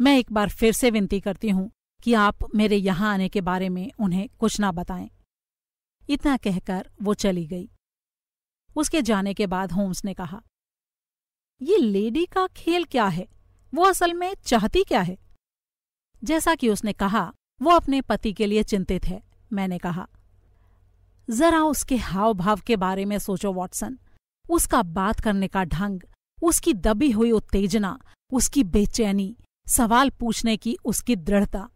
मैं एक बार फिर से विनती करती हूँ कि आप मेरे यहां आने के बारे में उन्हें कुछ ना बताएं इतना कहकर वो चली गई उसके जाने के बाद होम्स ने कहा ये लेडी का खेल क्या है वो असल में चाहती क्या है जैसा कि उसने कहा वो अपने पति के लिए चिंतित है मैंने कहा जरा उसके हाव भाव के बारे में सोचो वॉटसन उसका बात करने का ढंग उसकी दबी हुई उत्तेजना उसकी बेचैनी सवाल पूछने की उसकी दृढ़ता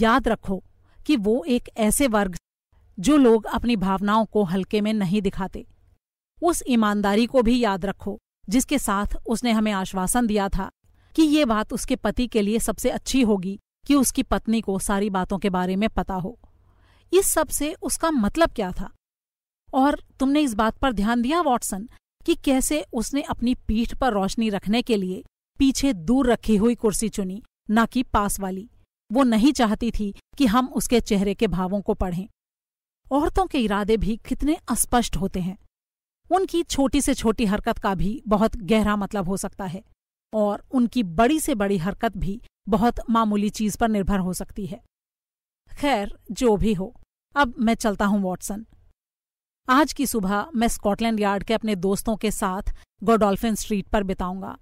याद रखो कि वो एक ऐसे वर्ग जो लोग अपनी भावनाओं को हल्के में नहीं दिखाते उस ईमानदारी को भी याद रखो जिसके साथ उसने हमें आश्वासन दिया था कि ये बात उसके पति के लिए सबसे अच्छी होगी कि उसकी पत्नी को सारी बातों के बारे में पता हो इस सब से उसका मतलब क्या था और तुमने इस बात पर ध्यान दिया वॉटसन कि कैसे उसने अपनी पीठ पर रोशनी रखने के लिए पीछे दूर रखी हुई कुर्सी चुनी न कि पास वाली वो नहीं चाहती थी कि हम उसके चेहरे के भावों को पढ़ें औरतों के इरादे भी कितने अस्पष्ट होते हैं उनकी छोटी से छोटी हरकत का भी बहुत गहरा मतलब हो सकता है और उनकी बड़ी से बड़ी हरकत भी बहुत मामूली चीज पर निर्भर हो सकती है खैर जो भी हो अब मैं चलता हूं वॉटसन आज की सुबह मैं स्कॉटलैंड यार्ड के अपने दोस्तों के साथ गोडोल्फिन स्ट्रीट पर बिताऊंगा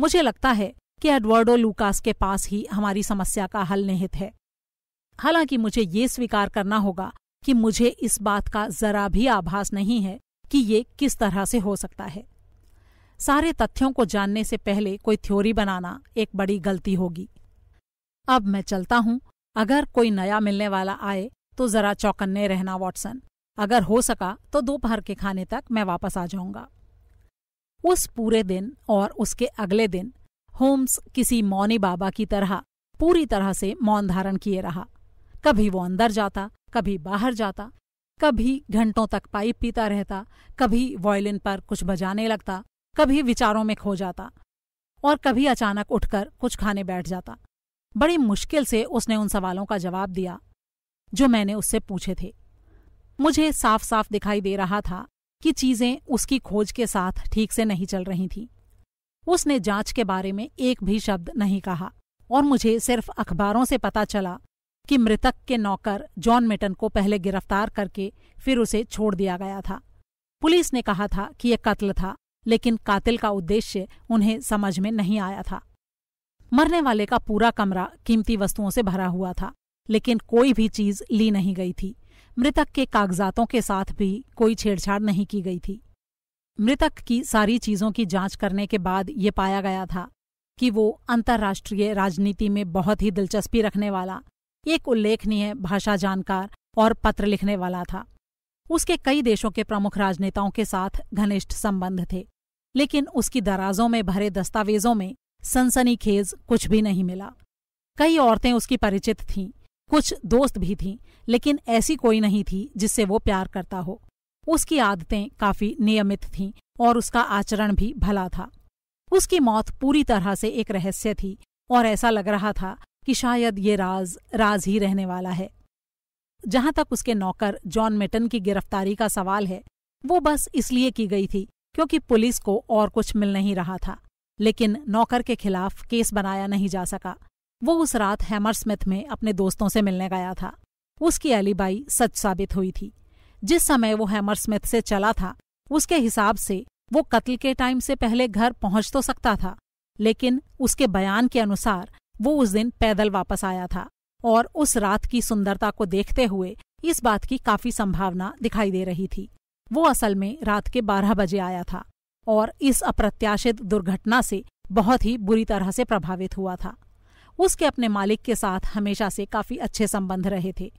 मुझे लगता है कि एडवर्डो लूकास के पास ही हमारी समस्या का हल निहित है हालांकि मुझे ये स्वीकार करना होगा कि मुझे इस बात का जरा भी आभास नहीं है कि ये किस तरह से हो सकता है सारे तथ्यों को जानने से पहले कोई थ्योरी बनाना एक बड़ी गलती होगी अब मैं चलता हूं अगर कोई नया मिलने वाला आए तो जरा चौकन्ने रहना वॉटसन अगर हो सका तो दोपहर के खाने तक मैं वापस आ जाऊंगा उस पूरे दिन और उसके अगले दिन होम्स किसी मौनी बाबा की तरह पूरी तरह से मौन धारण किए रहा कभी वो अंदर जाता कभी बाहर जाता कभी घंटों तक पाइप पीता रहता कभी वॉयलिन पर कुछ बजाने लगता कभी विचारों में खो जाता और कभी अचानक उठकर कुछ खाने बैठ जाता बड़ी मुश्किल से उसने उन सवालों का जवाब दिया जो मैंने उससे पूछे थे मुझे साफ साफ दिखाई दे रहा था कि चीजें उसकी खोज के साथ ठीक से नहीं चल रही थी उसने जांच के बारे में एक भी शब्द नहीं कहा और मुझे सिर्फ अखबारों से पता चला कि मृतक के नौकर जॉन मिटन को पहले गिरफ्तार करके फिर उसे छोड़ दिया गया था पुलिस ने कहा था कि यह कत्ल था लेकिन कातिल का उद्देश्य उन्हें समझ में नहीं आया था मरने वाले का पूरा कमरा कीमती वस्तुओं से भरा हुआ था लेकिन कोई भी चीज ली नहीं गई थी मृतक के कागजातों के साथ भी कोई छेड़छाड़ नहीं की गई थी मृतक की सारी चीजों की जांच करने के बाद ये पाया गया था कि वो अंतर्राष्ट्रीय राजनीति में बहुत ही दिलचस्पी रखने वाला एक उल्लेखनीय भाषा जानकार और पत्र लिखने वाला था उसके कई देशों के प्रमुख राजनेताओं के साथ घनिष्ठ संबंध थे लेकिन उसकी दराजों में भरे दस्तावेजों में सनसनीखेज कुछ भी नहीं मिला कई औरतें उसकी परिचित थीं कुछ दोस्त भी थीं लेकिन ऐसी कोई नहीं थी जिससे वो प्यार करता हो उसकी आदतें काफी नियमित थीं और उसका आचरण भी भला था उसकी मौत पूरी तरह से एक रहस्य थी और ऐसा लग रहा था कि शायद ये राज राज ही रहने वाला है जहां तक उसके नौकर जॉन मिटन की गिरफ्तारी का सवाल है वो बस इसलिए की गई थी क्योंकि पुलिस को और कुछ मिल नहीं रहा था लेकिन नौकर के खिलाफ केस बनाया नहीं जा सका वो उस रात हैमरस्मिथ में अपने दोस्तों से मिलने गया था उसकी अलीबाई सच साबित हुई थी जिस समय वो हैमरस्मिथ से चला था उसके हिसाब से वो कत्ल के टाइम से पहले घर पहुंच तो सकता था लेकिन उसके बयान के अनुसार वो उस दिन पैदल वापस आया था और उस रात की सुंदरता को देखते हुए इस बात की काफी संभावना दिखाई दे रही थी वो असल में रात के बारह बजे आया था और इस अप्रत्याशित दुर्घटना से बहुत ही बुरी तरह से प्रभावित हुआ था उसके अपने मालिक के साथ हमेशा से काफी अच्छे संबंध रहे थे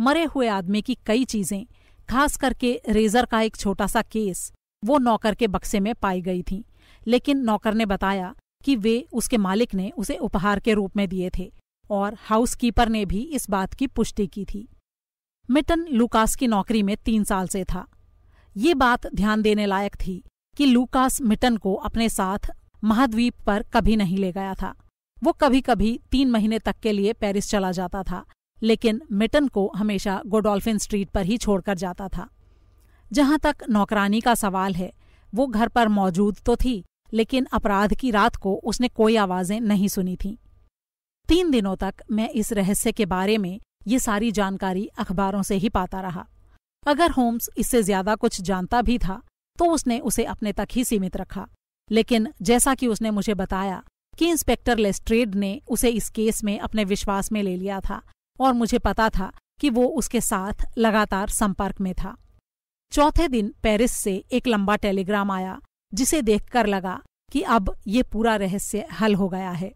मरे हुए आदमी की कई चीजें खास करके रेजर का एक छोटा सा केस वो नौकर के बक्से में पाई गई थी लेकिन नौकर ने बताया कि वे उसके मालिक ने उसे उपहार के रूप में दिए थे और हाउसकीपर ने भी इस बात की पुष्टि की थी मिटन लुकास की नौकरी में तीन साल से था ये बात ध्यान देने लायक थी कि लुकास मिटन को अपने साथ महाद्वीप पर कभी नहीं ले गया था वो कभी कभी तीन महीने तक के लिए पेरिस चला जाता था लेकिन मिटन को हमेशा गोडोल्फिन स्ट्रीट पर ही छोड़कर जाता था जहां तक नौकरानी का सवाल है वो घर पर मौजूद तो थी लेकिन अपराध की रात को उसने कोई आवाजें नहीं सुनी थीं तीन दिनों तक मैं इस रहस्य के बारे में ये सारी जानकारी अखबारों से ही पाता रहा अगर होम्स इससे ज्यादा कुछ जानता भी था तो उसने उसे अपने तक ही सीमित रखा लेकिन जैसा कि उसने मुझे बताया कि इंस्पेक्टर लेस्ट्रेड ने उसे इस केस में अपने विश्वास में ले लिया था और मुझे पता था कि वो उसके साथ लगातार संपर्क में था चौथे दिन पेरिस से एक लंबा टेलीग्राम आया जिसे देखकर लगा कि अब ये पूरा रहस्य हल हो गया है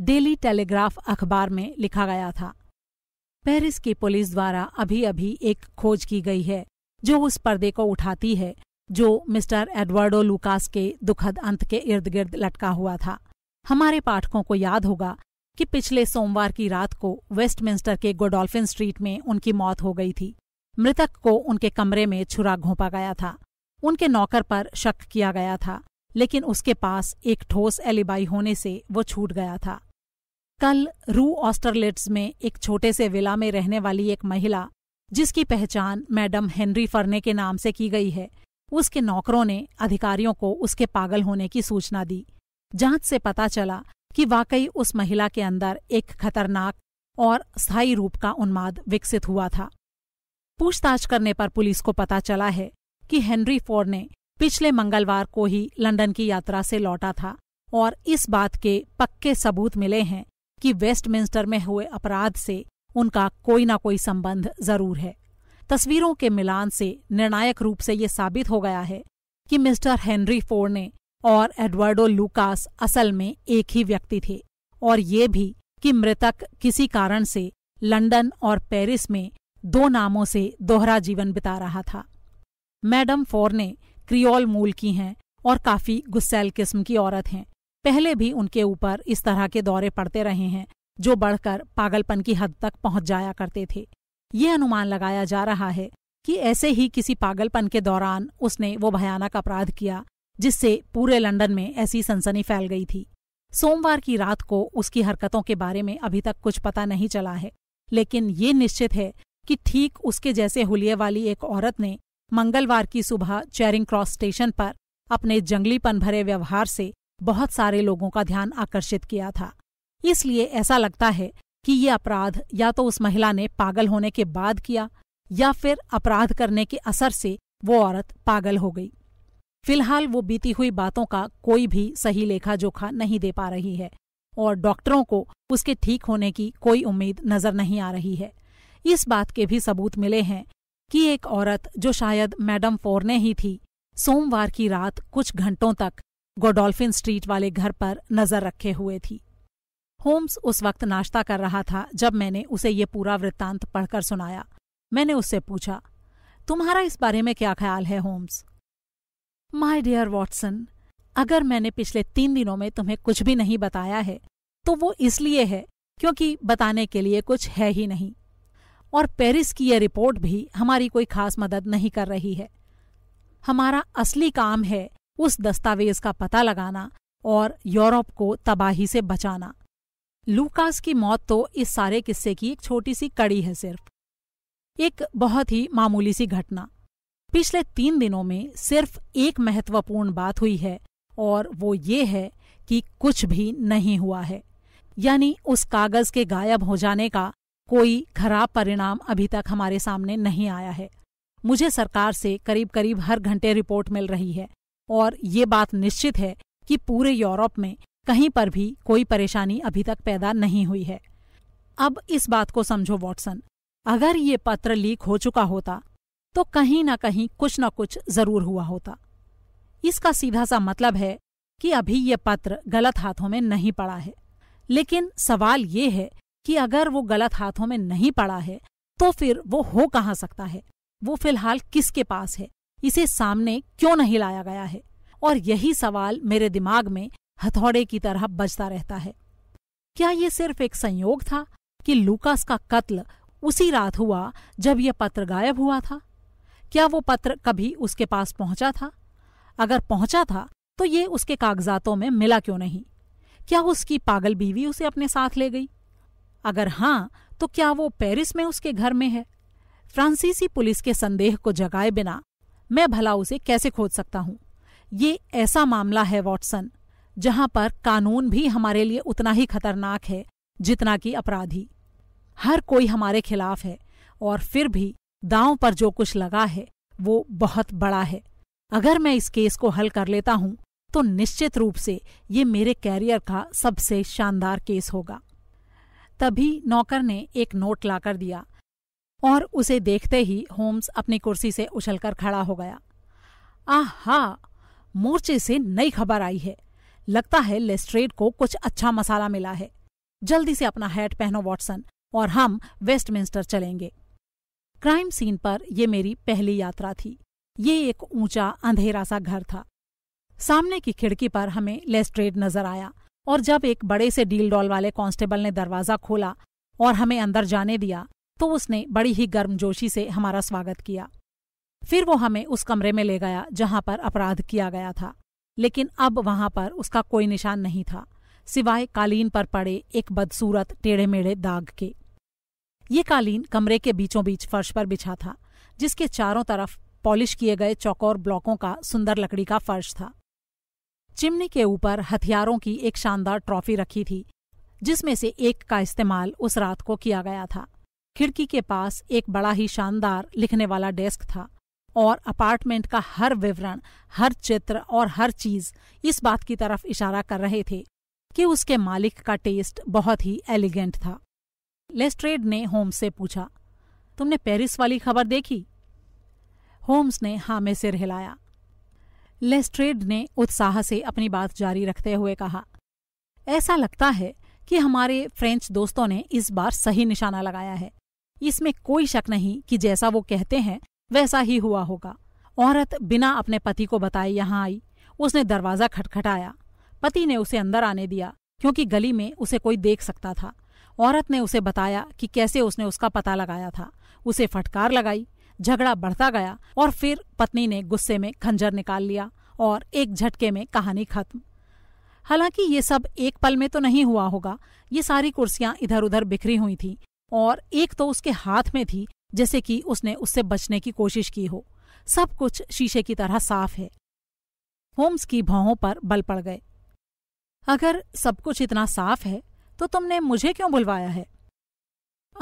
डेली टेलीग्राफ अखबार में लिखा गया था पेरिस की पुलिस द्वारा अभी अभी एक खोज की गई है जो उस पर्दे को उठाती है जो मिस्टर एडवर्डो लुकास के दुखद अंत के इर्द गिर्द लटका हुआ था हमारे पाठकों को याद होगा कि पिछले सोमवार की रात को वेस्टमिंस्टर के गोडॉल्फिन स्ट्रीट में उनकी मौत हो गई थी मृतक को उनके कमरे में छुरा घोंपा गया था उनके नौकर पर शक किया गया था लेकिन उसके पास एक ठोस एलिबाई होने से वो छूट गया था कल रू ऑस्टरलेट्स में एक छोटे से विला में रहने वाली एक महिला जिसकी पहचान मैडम हेनरी फरने के नाम से की गई है उसके नौकरों ने अधिकारियों को उसके पागल होने की सूचना दी जांच से पता चला कि वाकई उस महिला के अंदर एक खतरनाक और स्थायी रूप का उन्माद विकसित हुआ था पूछताछ करने पर पुलिस को पता चला है कि हेनरी फोर्ड ने पिछले मंगलवार को ही लंदन की यात्रा से लौटा था और इस बात के पक्के सबूत मिले हैं कि वेस्टमिंस्टर में हुए अपराध से उनका कोई ना कोई संबंध जरूर है तस्वीरों के मिलान से निर्णायक रूप से ये साबित हो गया है कि मिस्टर हेनरी फोर्ने और एडवर्डो लूकास असल में एक ही व्यक्ति थे और ये भी कि मृतक किसी कारण से लंदन और पेरिस में दो नामों से दोहरा जीवन बिता रहा था मैडम फ़ोर्ने क्रियोल मूल की हैं और काफी गुस्सैल किस्म की औरत हैं पहले भी उनके ऊपर इस तरह के दौरे पड़ते रहे हैं जो बढ़कर पागलपन की हद तक पहुंच जाया करते थे ये अनुमान लगाया जा रहा है कि ऐसे ही किसी पागलपन के दौरान उसने वो भयानक अपराध किया जिससे पूरे लंदन में ऐसी सनसनी फैल गई थी सोमवार की रात को उसकी हरकतों के बारे में अभी तक कुछ पता नहीं चला है लेकिन ये निश्चित है कि ठीक उसके जैसे हुलिये वाली एक औरत ने मंगलवार की सुबह चेरिंग क्रॉस स्टेशन पर अपने जंगलीपन भरे व्यवहार से बहुत सारे लोगों का ध्यान आकर्षित किया था इसलिए ऐसा लगता है कि ये अपराध या तो उस महिला ने पागल होने के बाद किया या फिर अपराध करने के असर से वो औरत पागल हो गई फिलहाल वो बीती हुई बातों का कोई भी सही लेखा जोखा नहीं दे पा रही है और डॉक्टरों को उसके ठीक होने की कोई उम्मीद नजर नहीं आ रही है इस बात के भी सबूत मिले हैं कि एक औरत जो शायद मैडम फोरने ही थी सोमवार की रात कुछ घंटों तक गोडोल्फिन स्ट्रीट वाले घर पर नजर रखे हुए थी होम्स उस वक्त नाश्ता कर रहा था जब मैंने उसे ये पूरा वृत्तांत पढ़कर सुनाया मैंने उससे पूछा तुम्हारा इस बारे में क्या ख्याल है होम्स माय डियर वॉटसन अगर मैंने पिछले तीन दिनों में तुम्हें कुछ भी नहीं बताया है तो वो इसलिए है क्योंकि बताने के लिए कुछ है ही नहीं और पेरिस की यह रिपोर्ट भी हमारी कोई खास मदद नहीं कर रही है हमारा असली काम है उस दस्तावेज का पता लगाना और यूरोप को तबाही से बचाना लूकास की मौत तो इस सारे किस्से की एक छोटी सी कड़ी है सिर्फ एक बहुत ही मामूली सी घटना पिछले तीन दिनों में सिर्फ एक महत्वपूर्ण बात हुई है और वो ये है कि कुछ भी नहीं हुआ है यानी उस कागज के गायब हो जाने का कोई खराब परिणाम अभी तक हमारे सामने नहीं आया है मुझे सरकार से करीब करीब हर घंटे रिपोर्ट मिल रही है और ये बात निश्चित है कि पूरे यूरोप में कहीं पर भी कोई परेशानी अभी तक पैदा नहीं हुई है अब इस बात को समझो वॉटसन अगर ये पत्र लीक हो चुका होता तो कहीं ना कहीं कुछ ना कुछ जरूर हुआ होता इसका सीधा सा मतलब है कि अभी ये पत्र गलत हाथों में नहीं पड़ा है लेकिन सवाल ये है कि अगर वो गलत हाथों में नहीं पड़ा है तो फिर वो हो कहाँ सकता है वो फिलहाल किसके पास है इसे सामने क्यों नहीं लाया गया है और यही सवाल मेरे दिमाग में हथौड़े की तरह बजता रहता है क्या यह सिर्फ एक संयोग था कि लूकास का कत्ल उसी रात हुआ जब यह पत्र गायब हुआ था क्या वो पत्र कभी उसके पास पहुंचा था अगर पहुंचा था तो ये उसके कागजातों में मिला क्यों नहीं क्या उसकी पागल बीवी उसे अपने साथ ले गई अगर हां तो क्या वो पेरिस में उसके घर में है फ्रांसीसी पुलिस के संदेह को जगाए बिना मैं भला उसे कैसे खोज सकता हूं ये ऐसा मामला है वॉटसन जहां पर कानून भी हमारे लिए उतना ही खतरनाक है जितना कि अपराधी हर कोई हमारे खिलाफ है और फिर भी दांव पर जो कुछ लगा है वो बहुत बड़ा है अगर मैं इस केस को हल कर लेता हूं तो निश्चित रूप से ये मेरे कैरियर का सबसे शानदार केस होगा तभी नौकर ने एक नोट लाकर दिया और उसे देखते ही होम्स अपनी कुर्सी से उछलकर खड़ा हो गया हा मोर्चे से नई खबर आई है लगता है लेस्ट्रेड को कुछ अच्छा मसाला मिला है जल्दी से अपना हैट पहनो वॉटसन और हम वेस्टमिंस्टर चलेंगे क्राइम सीन पर यह मेरी पहली यात्रा थी ये एक ऊंचा अंधेरा सा घर था सामने की खिड़की पर हमें लेस्ट्रेड नजर आया और जब एक बड़े से डील डॉल वाले कांस्टेबल ने दरवाजा खोला और हमें अंदर जाने दिया तो उसने बड़ी ही गर्मजोशी से हमारा स्वागत किया फिर वो हमें उस कमरे में ले गया जहां पर अपराध किया गया था लेकिन अब वहां पर उसका कोई निशान नहीं था सिवाय कालीन पर पड़े एक बदसूरत टेढ़े मेढ़े दाग के ये कालीन कमरे के बीचों बीच फर्श पर बिछा था जिसके चारों तरफ पॉलिश किए गए चौकोर ब्लॉकों का सुंदर लकड़ी का फर्श था चिमनी के ऊपर हथियारों की एक शानदार ट्रॉफी रखी थी जिसमें से एक का इस्तेमाल उस रात को किया गया था खिड़की के पास एक बड़ा ही शानदार लिखने वाला डेस्क था और अपार्टमेंट का हर विवरण हर चित्र और हर चीज इस बात की तरफ इशारा कर रहे थे कि उसके मालिक का टेस्ट बहुत ही एलिगेंट था लेस्ट्रेड ने होम्स से पूछा तुमने पेरिस वाली खबर देखी होम्स ने हाँ में सिर हिलाया लेस्ट्रेड ने उत्साह से अपनी बात जारी रखते हुए कहा ऐसा लगता है कि हमारे फ्रेंच दोस्तों ने इस बार सही निशाना लगाया है इसमें कोई शक नहीं कि जैसा वो कहते हैं वैसा ही हुआ होगा औरत बिना अपने पति को बताए यहाँ आई उसने दरवाजा खटखटाया पति ने उसे अंदर आने दिया क्योंकि गली में उसे कोई देख सकता था औरत ने उसे बताया कि कैसे उसने उसका पता लगाया था उसे फटकार लगाई झगड़ा बढ़ता गया और फिर पत्नी ने गुस्से में खंजर निकाल लिया और एक झटके में कहानी खत्म हालांकि ये सब एक पल में तो नहीं हुआ होगा ये सारी कुर्सियां इधर उधर बिखरी हुई थी और एक तो उसके हाथ में थी जैसे कि उसने उससे बचने की कोशिश की हो सब कुछ शीशे की तरह साफ है होम्स की भौहों पर बल पड़ गए अगर सब कुछ इतना साफ है तो तुमने मुझे क्यों बुलवाया है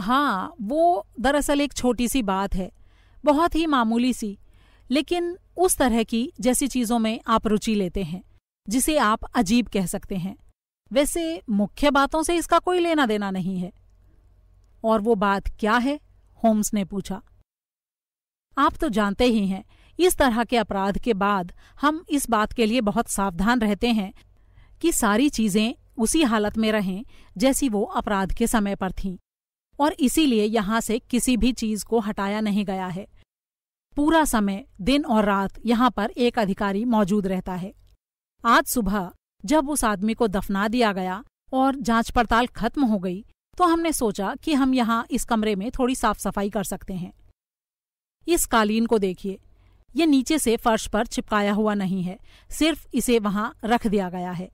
हाँ वो दरअसल एक छोटी सी बात है बहुत ही मामूली सी लेकिन उस तरह की जैसी चीजों में आप रुचि लेते हैं जिसे आप अजीब कह सकते हैं वैसे मुख्य बातों से इसका कोई लेना देना नहीं है और वो बात क्या है होम्स ने पूछा आप तो जानते ही हैं इस तरह के अपराध के बाद हम इस बात के लिए बहुत सावधान रहते हैं कि सारी चीजें उसी हालत में रहें जैसी वो अपराध के समय पर थीं और इसीलिए यहां से किसी भी चीज को हटाया नहीं गया है पूरा समय दिन और रात यहाँ पर एक अधिकारी मौजूद रहता है आज सुबह जब उस आदमी को दफना दिया गया और जांच पड़ताल खत्म हो गई तो हमने सोचा कि हम यहां इस कमरे में थोड़ी साफ सफाई कर सकते हैं इस कालीन को देखिए ये नीचे से फर्श पर चिपकाया हुआ नहीं है सिर्फ इसे वहां रख दिया गया है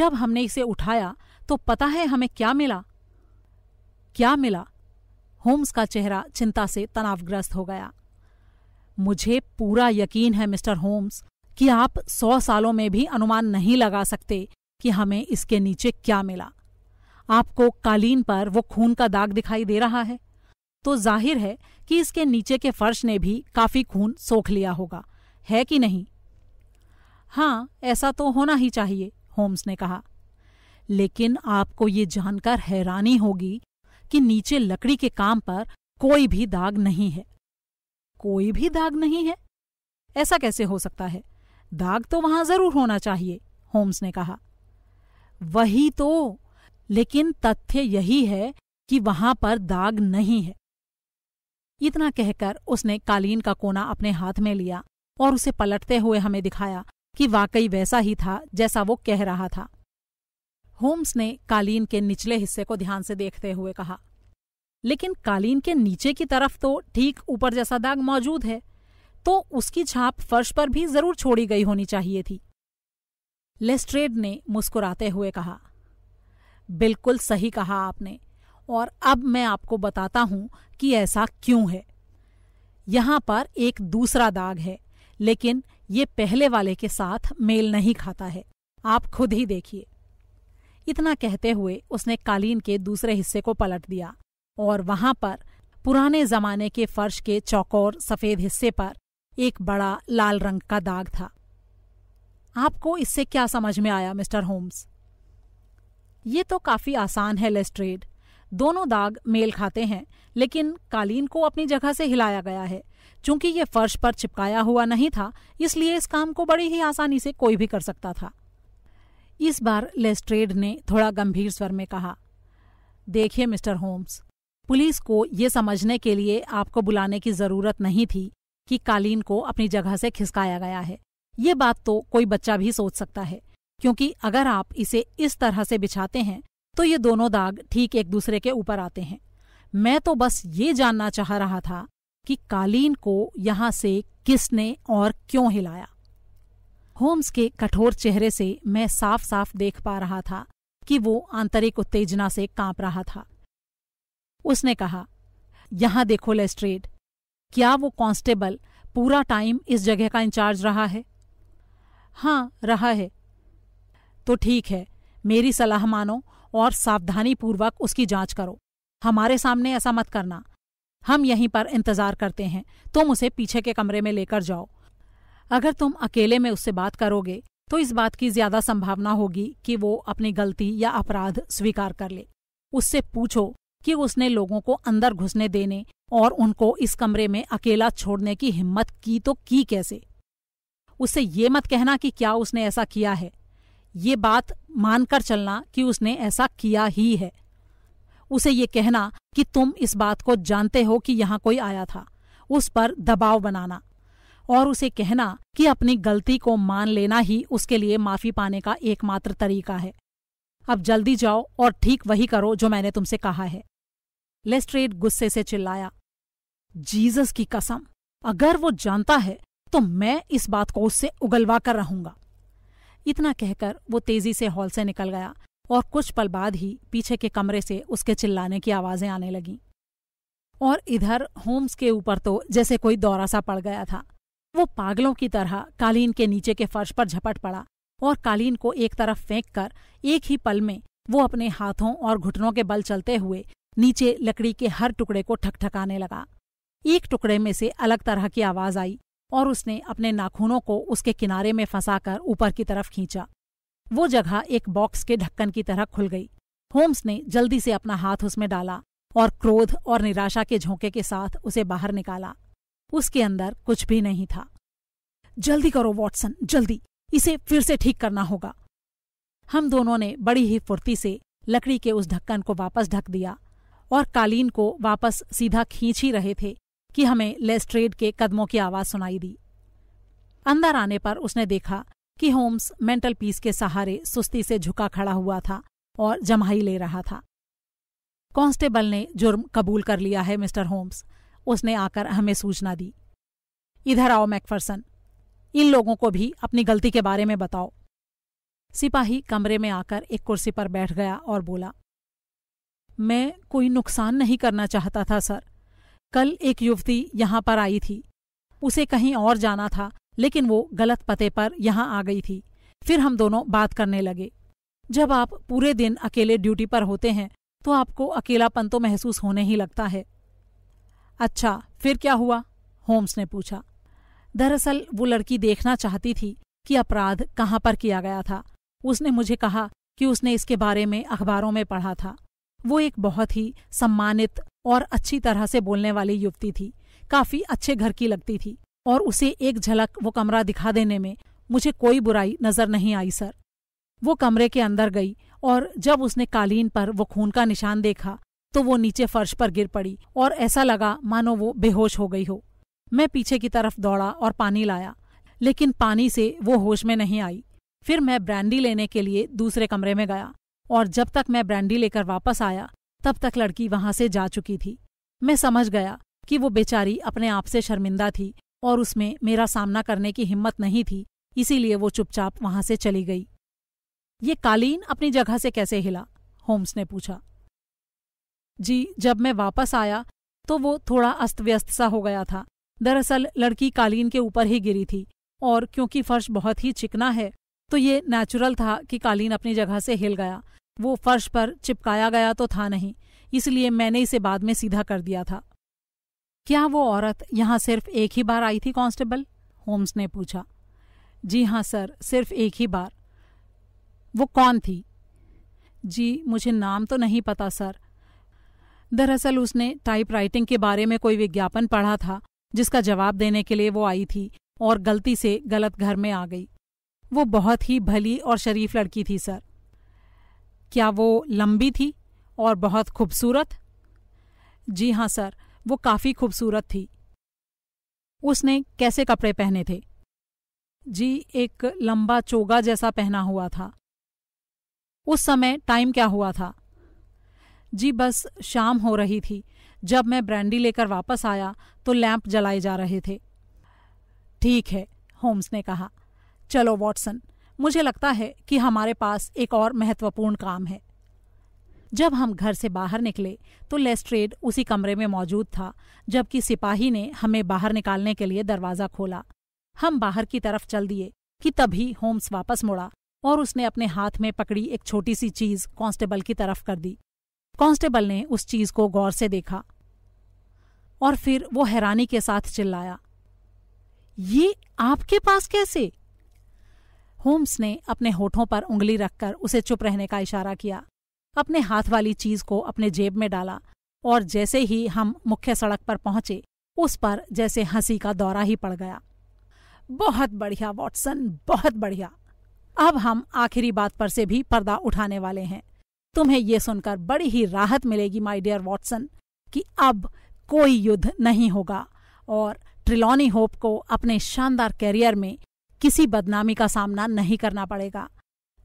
जब हमने इसे उठाया तो पता है हमें क्या मिला क्या मिला होम्स का चेहरा चिंता से तनावग्रस्त हो गया मुझे पूरा यकीन है मिस्टर होम्स कि आप सौ सालों में भी अनुमान नहीं लगा सकते कि हमें इसके नीचे क्या मिला आपको कालीन पर वो खून का दाग दिखाई दे रहा है तो जाहिर है कि इसके नीचे के फर्श ने भी काफी खून सोख लिया होगा है कि नहीं हाँ ऐसा तो होना ही चाहिए होम्स ने कहा लेकिन आपको ये जानकर हैरानी होगी कि नीचे लकड़ी के काम पर कोई भी दाग नहीं है कोई भी दाग नहीं है ऐसा कैसे हो सकता है दाग तो वहां जरूर होना चाहिए होम्स ने कहा वही तो लेकिन तथ्य यही है कि वहां पर दाग नहीं है इतना कहकर उसने कालीन का कोना अपने हाथ में लिया और उसे पलटते हुए हमें दिखाया कि वाकई वैसा ही था जैसा वो कह रहा था होम्स ने कालीन के निचले हिस्से को ध्यान से देखते हुए कहा लेकिन कालीन के नीचे की तरफ तो ठीक ऊपर जैसा दाग मौजूद है तो उसकी छाप फर्श पर भी जरूर छोड़ी गई होनी चाहिए थी लेस्ट्रेड ने मुस्कुराते हुए कहा बिल्कुल सही कहा आपने और अब मैं आपको बताता हूं कि ऐसा क्यों है यहां पर एक दूसरा दाग है लेकिन ये पहले वाले के साथ मेल नहीं खाता है आप खुद ही देखिए इतना कहते हुए उसने कालीन के दूसरे हिस्से को पलट दिया और वहां पर पुराने जमाने के फर्श के चौकोर सफेद हिस्से पर एक बड़ा लाल रंग का दाग था आपको इससे क्या समझ में आया मिस्टर होम्स ये तो काफ़ी आसान है लेस्ट्रेड दोनों दाग मेल खाते हैं लेकिन कालीन को अपनी जगह से हिलाया गया है चूंकि ये फर्श पर चिपकाया हुआ नहीं था इसलिए इस काम को बड़ी ही आसानी से कोई भी कर सकता था इस बार लेस्ट्रेड ने थोड़ा गंभीर स्वर में कहा देखिए मिस्टर होम्स पुलिस को ये समझने के लिए आपको बुलाने की जरूरत नहीं थी कि कालीन को अपनी जगह से खिसकाया गया है ये बात तो कोई बच्चा भी सोच सकता है क्योंकि अगर आप इसे इस तरह से बिछाते हैं तो ये दोनों दाग ठीक एक दूसरे के ऊपर आते हैं मैं तो बस ये जानना चाह रहा था कि कालीन को यहां से किसने और क्यों हिलाया होम्स के कठोर चेहरे से मैं साफ साफ देख पा रहा था कि वो आंतरिक उत्तेजना से कांप रहा था उसने कहा यहां देखो लेस्ट्रेड क्या वो कांस्टेबल पूरा टाइम इस जगह का इंचार्ज रहा है हाँ रहा है तो ठीक है मेरी सलाह मानो और सावधानी पूर्वक उसकी जांच करो हमारे सामने ऐसा मत करना हम यहीं पर इंतजार करते हैं तुम उसे पीछे के कमरे में लेकर जाओ अगर तुम अकेले में उससे बात करोगे तो इस बात की ज्यादा संभावना होगी कि वो अपनी गलती या अपराध स्वीकार कर ले उससे पूछो कि उसने लोगों को अंदर घुसने देने और उनको इस कमरे में अकेला छोड़ने की हिम्मत की तो की कैसे उससे ये मत कहना कि क्या उसने ऐसा किया है ये बात मानकर चलना कि उसने ऐसा किया ही है उसे ये कहना कि तुम इस बात को जानते हो कि यहाँ कोई आया था उस पर दबाव बनाना और उसे कहना कि अपनी गलती को मान लेना ही उसके लिए माफी पाने का एकमात्र तरीका है अब जल्दी जाओ और ठीक वही करो जो मैंने तुमसे कहा है लेस्ट्रेड गुस्से से चिल्लाया जीसस की कसम अगर वो जानता है तो मैं इस बात को उससे उगलवा कर रहूंगा इतना कहकर वो तेजी से हॉल से निकल गया और कुछ पल बाद ही पीछे के कमरे से उसके चिल्लाने की आवाजें आने लगी और इधर होम्स के ऊपर तो जैसे कोई दौरा सा पड़ गया था वो पागलों की तरह कालीन के नीचे के फर्श पर झपट पड़ा और कालीन को एक तरफ फेंक कर एक ही पल में वो अपने हाथों और घुटनों के बल चलते हुए नीचे लकड़ी के हर टुकड़े को ठकठकाने लगा एक टुकड़े में से अलग तरह की आवाज आई और उसने अपने नाखूनों को उसके किनारे में फंसाकर ऊपर की तरफ खींचा वो जगह एक बॉक्स के ढक्कन की तरह खुल गई होम्स ने जल्दी से अपना हाथ उसमें डाला और क्रोध और निराशा के झोंके के साथ उसे बाहर निकाला उसके अंदर कुछ भी नहीं था जल्दी करो वॉटसन जल्दी इसे फिर से ठीक करना होगा हम दोनों ने बड़ी ही फुर्ती से लकड़ी के उस ढक्कन को वापस ढक दिया और कालीन को वापस सीधा खींच ही रहे थे कि हमें लेस्ट्रेड के कदमों की आवाज सुनाई दी अंदर आने पर उसने देखा कि होम्स मेंटल पीस के सहारे सुस्ती से झुका खड़ा हुआ था और जमाई ले रहा था कांस्टेबल ने जुर्म कबूल कर लिया है मिस्टर होम्स उसने आकर हमें सूचना दी इधर आओ मैकफर्सन इन लोगों को भी अपनी गलती के बारे में बताओ सिपाही कमरे में आकर एक कुर्सी पर बैठ गया और बोला मैं कोई नुकसान नहीं करना चाहता था सर कल एक युवती यहाँ पर आई थी उसे कहीं और जाना था लेकिन वो गलत पते पर यहाँ आ गई थी फिर हम दोनों बात करने लगे जब आप पूरे दिन अकेले ड्यूटी पर होते हैं तो आपको अकेलापन तो महसूस होने ही लगता है अच्छा फिर क्या हुआ होम्स ने पूछा दरअसल वो लड़की देखना चाहती थी कि अपराध कहाँ पर किया गया था उसने मुझे कहा कि उसने इसके बारे में अखबारों में पढ़ा था वो एक बहुत ही सम्मानित और अच्छी तरह से बोलने वाली युवती थी काफी अच्छे घर की लगती थी और उसे एक झलक वो कमरा दिखा देने में मुझे कोई बुराई नजर नहीं आई सर वो कमरे के अंदर गई और जब उसने कालीन पर वो खून का निशान देखा तो वो नीचे फर्श पर गिर पड़ी और ऐसा लगा मानो वो बेहोश हो गई हो मैं पीछे की तरफ दौड़ा और पानी लाया लेकिन पानी से वो होश में नहीं आई फिर मैं ब्रांडी लेने के लिए दूसरे कमरे में गया और जब तक मैं ब्रांडी लेकर वापस आया तब तक लड़की वहां से जा चुकी थी मैं समझ गया कि वो बेचारी अपने आप से शर्मिंदा थी और उसमें मेरा सामना करने की हिम्मत नहीं थी इसीलिए वो चुपचाप वहां से चली गई ये कालीन अपनी जगह से कैसे हिला होम्स ने पूछा जी जब मैं वापस आया तो वो थोड़ा अस्त व्यस्त सा हो गया था दरअसल लड़की कालीन के ऊपर ही गिरी थी और क्योंकि फर्श बहुत ही चिकना है तो ये नेचुरल था कि कालीन अपनी जगह से हिल गया वो फर्श पर चिपकाया गया तो था नहीं इसलिए मैंने इसे बाद में सीधा कर दिया था क्या वो औरत यहां सिर्फ एक ही बार आई थी कांस्टेबल होम्स ने पूछा जी हां सर सिर्फ एक ही बार वो कौन थी जी मुझे नाम तो नहीं पता सर दरअसल उसने टाइपराइटिंग के बारे में कोई विज्ञापन पढ़ा था जिसका जवाब देने के लिए वो आई थी और गलती से गलत घर में आ गई वो बहुत ही भली और शरीफ लड़की थी सर क्या वो लंबी थी और बहुत खूबसूरत जी हाँ सर वो काफ़ी खूबसूरत थी उसने कैसे कपड़े पहने थे जी एक लंबा चोगा जैसा पहना हुआ था उस समय टाइम क्या हुआ था जी बस शाम हो रही थी जब मैं ब्रांडी लेकर वापस आया तो लैंप जलाए जा रहे थे ठीक है होम्स ने कहा चलो वॉटसन मुझे लगता है कि हमारे पास एक और महत्वपूर्ण काम है जब हम घर से बाहर निकले तो लेस्ट्रेड उसी कमरे में मौजूद था जबकि सिपाही ने हमें बाहर निकालने के लिए दरवाज़ा खोला हम बाहर की तरफ चल दिए कि तभी होम्स वापस मुड़ा और उसने अपने हाथ में पकड़ी एक छोटी सी चीज कांस्टेबल की तरफ कर दी कांस्टेबल ने उस चीज को गौर से देखा और फिर वो हैरानी के साथ चिल्लाया ये आपके पास कैसे होम्स ने अपने होठों पर उंगली रखकर उसे चुप रहने का इशारा किया अपने हाथ वाली चीज को अपने जेब में डाला और जैसे ही हम मुख्य सड़क पर पहुंचे उस पर जैसे हंसी का दौरा ही पड़ गया बहुत बढ़िया वॉटसन बहुत बढ़िया अब हम आखिरी बात पर से भी पर्दा उठाने वाले हैं तुम्हें यह सुनकर बड़ी ही राहत मिलेगी माई डियर वॉटसन कि अब कोई युद्ध नहीं होगा और ट्रिलोनी होप को अपने शानदार कैरियर में किसी बदनामी का सामना नहीं करना पड़ेगा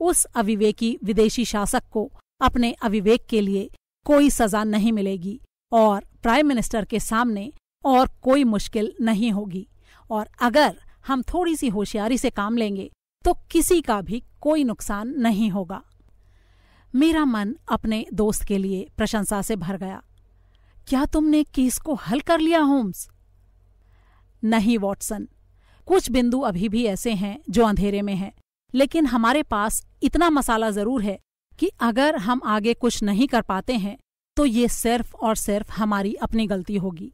उस अविवेकी विदेशी शासक को अपने अविवेक के लिए कोई सजा नहीं मिलेगी और प्राइम मिनिस्टर के सामने और कोई मुश्किल नहीं होगी और अगर हम थोड़ी सी होशियारी से काम लेंगे तो किसी का भी कोई नुकसान नहीं होगा मेरा मन अपने दोस्त के लिए प्रशंसा से भर गया क्या तुमने केस को हल कर लिया होम्स नहीं वॉटसन कुछ बिंदु अभी भी ऐसे हैं जो अंधेरे में हैं लेकिन हमारे पास इतना मसाला जरूर है कि अगर हम आगे कुछ नहीं कर पाते हैं तो ये सिर्फ और सिर्फ हमारी अपनी गलती होगी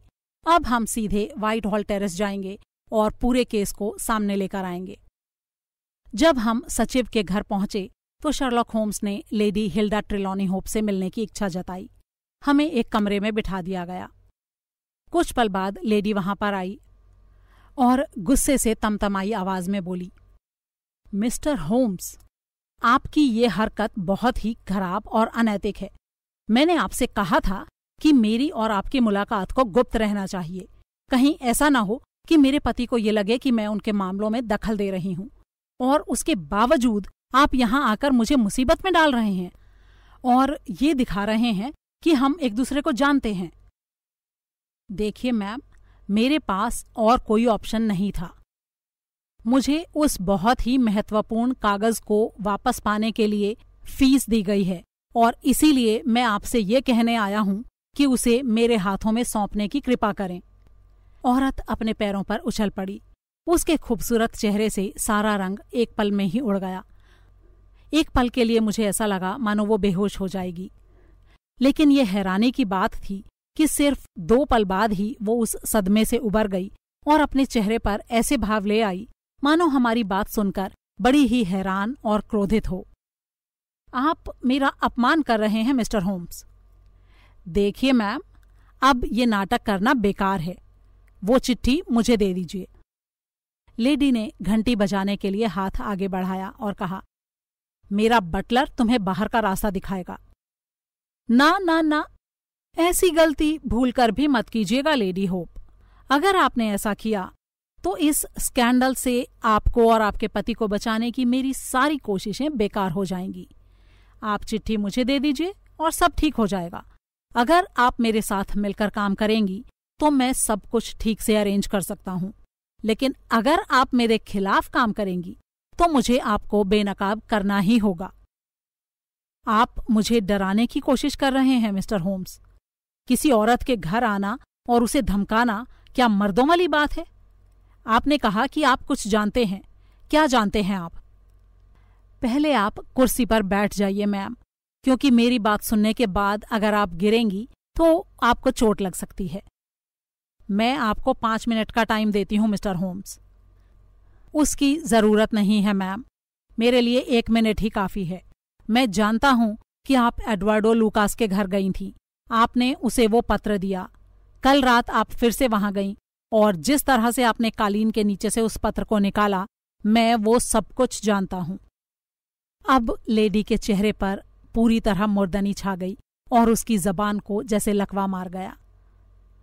अब हम सीधे व्हाइट हॉल टेरेस जाएंगे और पूरे केस को सामने लेकर आएंगे जब हम सचिव के घर पहुंचे तो शर्लॉक होम्स ने लेडी हिल्डा ट्रिलोनी होप से मिलने की इच्छा जताई हमें एक कमरे में बिठा दिया गया कुछ पल बाद लेडी वहां पर आई और गुस्से से तमतमाई आवाज में बोली मिस्टर होम्स आपकी ये हरकत बहुत ही खराब और अनैतिक है मैंने आपसे कहा था कि मेरी और आपकी मुलाकात को गुप्त रहना चाहिए कहीं ऐसा ना हो कि मेरे पति को ये लगे कि मैं उनके मामलों में दखल दे रही हूं और उसके बावजूद आप यहां आकर मुझे मुसीबत में डाल रहे हैं और ये दिखा रहे हैं कि हम एक दूसरे को जानते हैं देखिए मैम मेरे पास और कोई ऑप्शन नहीं था मुझे उस बहुत ही महत्वपूर्ण कागज को वापस पाने के लिए फीस दी गई है और इसीलिए मैं आपसे ये कहने आया हूं कि उसे मेरे हाथों में सौंपने की कृपा करें औरत अपने पैरों पर उछल पड़ी उसके खूबसूरत चेहरे से सारा रंग एक पल में ही उड़ गया एक पल के लिए मुझे ऐसा लगा मानो वो बेहोश हो जाएगी लेकिन ये हैरानी की बात थी कि सिर्फ दो पल बाद ही वो उस सदमे से उबर गई और अपने चेहरे पर ऐसे भाव ले आई मानो हमारी बात सुनकर बड़ी ही हैरान और क्रोधित हो आप मेरा अपमान कर रहे हैं मिस्टर होम्स देखिए मैम अब ये नाटक करना बेकार है वो चिट्ठी मुझे दे दीजिए लेडी ने घंटी बजाने के लिए हाथ आगे बढ़ाया और कहा मेरा बटलर तुम्हें बाहर का रास्ता दिखाएगा ना ना ना ऐसी गलती भूलकर भी मत कीजिएगा लेडी होप अगर आपने ऐसा किया तो इस स्कैंडल से आपको और आपके पति को बचाने की मेरी सारी कोशिशें बेकार हो जाएंगी आप चिट्ठी मुझे दे दीजिए और सब ठीक हो जाएगा अगर आप मेरे साथ मिलकर काम करेंगी तो मैं सब कुछ ठीक से अरेंज कर सकता हूँ लेकिन अगर आप मेरे खिलाफ काम करेंगी तो मुझे आपको बेनकाब करना ही होगा आप मुझे डराने की कोशिश कर रहे हैं मिस्टर होम्स किसी औरत के घर आना और उसे धमकाना क्या मर्दों वाली बात है आपने कहा कि आप कुछ जानते हैं क्या जानते हैं आप पहले आप कुर्सी पर बैठ जाइए मैम क्योंकि मेरी बात सुनने के बाद अगर आप गिरेंगी तो आपको चोट लग सकती है मैं आपको पांच मिनट का टाइम देती हूं मिस्टर होम्स उसकी जरूरत नहीं है मैम मेरे लिए एक मिनट ही काफी है मैं जानता हूं कि आप एडवर्डो लूकास के घर गई थी आपने उसे वो पत्र दिया कल रात आप फिर से वहां गई और जिस तरह से आपने कालीन के नीचे से उस पत्र को निकाला मैं वो सब कुछ जानता हूं अब लेडी के चेहरे पर पूरी तरह मुर्दनी छा गई और उसकी जबान को जैसे लकवा मार गया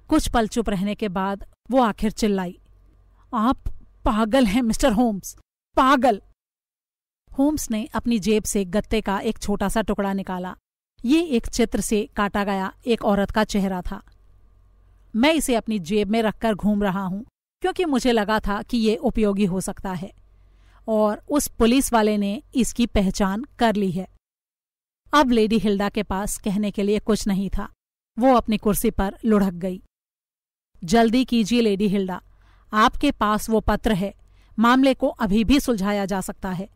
कुछ पल चुप रहने के बाद वो आखिर चिल्लाई आप पागल हैं मिस्टर होम्स पागल होम्स ने अपनी जेब से गत्ते का एक छोटा सा टुकड़ा निकाला ये एक चित्र से काटा गया एक औरत का चेहरा था मैं इसे अपनी जेब में रखकर घूम रहा हूं क्योंकि मुझे लगा था कि ये उपयोगी हो सकता है और उस पुलिस वाले ने इसकी पहचान कर ली है अब लेडी हिल्डा के पास कहने के लिए कुछ नहीं था वो अपनी कुर्सी पर लुढ़क गई जल्दी कीजिए लेडी हिल्डा आपके पास वो पत्र है मामले को अभी भी सुलझाया जा सकता है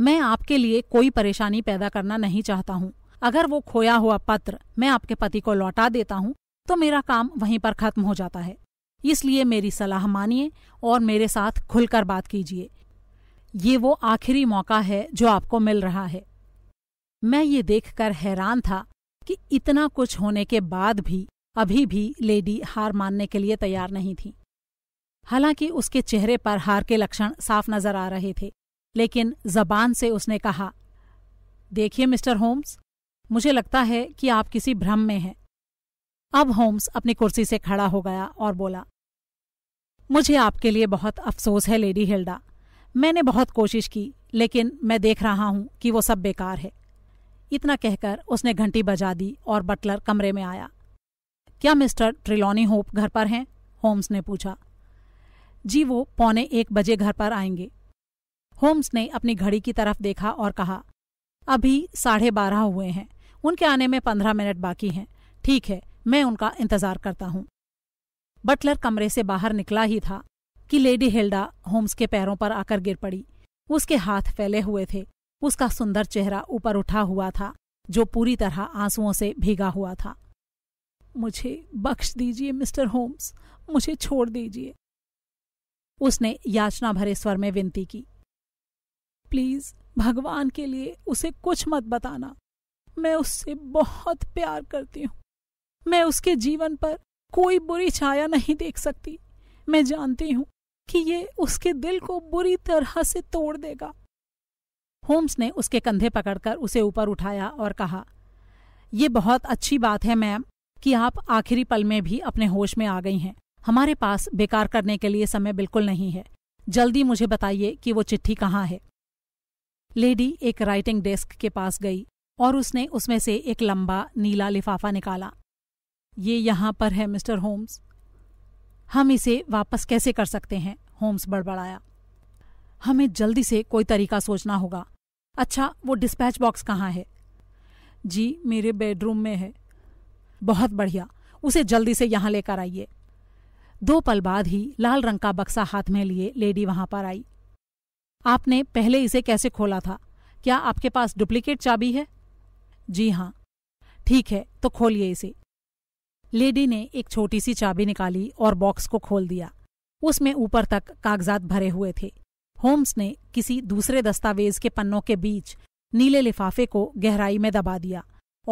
मैं आपके लिए कोई परेशानी पैदा करना नहीं चाहता हूं अगर वो खोया हुआ पत्र मैं आपके पति को लौटा देता हूँ तो मेरा काम वहीं पर खत्म हो जाता है इसलिए मेरी सलाह मानिए और मेरे साथ खुलकर बात कीजिए ये वो आखिरी मौका है जो आपको मिल रहा है मैं ये देखकर हैरान था कि इतना कुछ होने के बाद भी अभी भी लेडी हार मानने के लिए तैयार नहीं थी हालांकि उसके चेहरे पर हार के लक्षण साफ नजर आ रहे थे लेकिन जबान से उसने कहा देखिए मिस्टर होम्स मुझे लगता है कि आप किसी भ्रम में हैं अब होम्स अपनी कुर्सी से खड़ा हो गया और बोला मुझे आपके लिए बहुत अफसोस है लेडी हिल्डा मैंने बहुत कोशिश की लेकिन मैं देख रहा हूं कि वो सब बेकार है इतना कहकर उसने घंटी बजा दी और बटलर कमरे में आया क्या मिस्टर ट्रिलोनी होप घर पर हैं होम्स ने पूछा जी वो पौने एक बजे घर पर आएंगे होम्स ने अपनी घड़ी की तरफ देखा और कहा अभी साढ़े बारह हुए हैं उनके आने में पंद्रह मिनट बाकी हैं ठीक है मैं उनका इंतजार करता हूं बटलर कमरे से बाहर निकला ही था कि लेडी हेल्डा होम्स के पैरों पर आकर गिर पड़ी उसके हाथ फैले हुए थे उसका सुंदर चेहरा ऊपर उठा हुआ था जो पूरी तरह आंसुओं से भीगा हुआ था मुझे बख्श दीजिए मिस्टर होम्स मुझे छोड़ दीजिए उसने याचना भरे स्वर में विनती की प्लीज भगवान के लिए उसे कुछ मत बताना मैं उससे बहुत प्यार करती हूँ मैं उसके जीवन पर कोई बुरी छाया नहीं देख सकती मैं जानती हूँ कि ये उसके दिल को बुरी तरह से तोड़ देगा होम्स ने उसके कंधे पकड़कर उसे ऊपर उठाया और कहा ये बहुत अच्छी बात है मैम कि आप आखिरी पल में भी अपने होश में आ गई हैं हमारे पास बेकार करने के लिए समय बिल्कुल नहीं है जल्दी मुझे बताइए कि वो चिट्ठी कहाँ है लेडी एक राइटिंग डेस्क के पास गई और उसने उसमें से एक लंबा नीला लिफाफा निकाला ये यहां पर है मिस्टर होम्स हम इसे वापस कैसे कर सकते हैं होम्स बड़बड़ाया हमें जल्दी से कोई तरीका सोचना होगा अच्छा वो डिस्पैच बॉक्स कहाँ है जी मेरे बेडरूम में है बहुत बढ़िया उसे जल्दी से यहां लेकर आइए दो पल बाद ही लाल रंग का बक्सा हाथ में लिए लेडी वहां पर आई आपने पहले इसे कैसे खोला था क्या आपके पास डुप्लीकेट चाबी है जी हाँ ठीक है तो खोलिए इसे लेडी ने एक छोटी सी चाबी निकाली और बॉक्स को खोल दिया उसमें ऊपर तक कागजात भरे हुए थे होम्स ने किसी दूसरे दस्तावेज के पन्नों के बीच नीले लिफाफे को गहराई में दबा दिया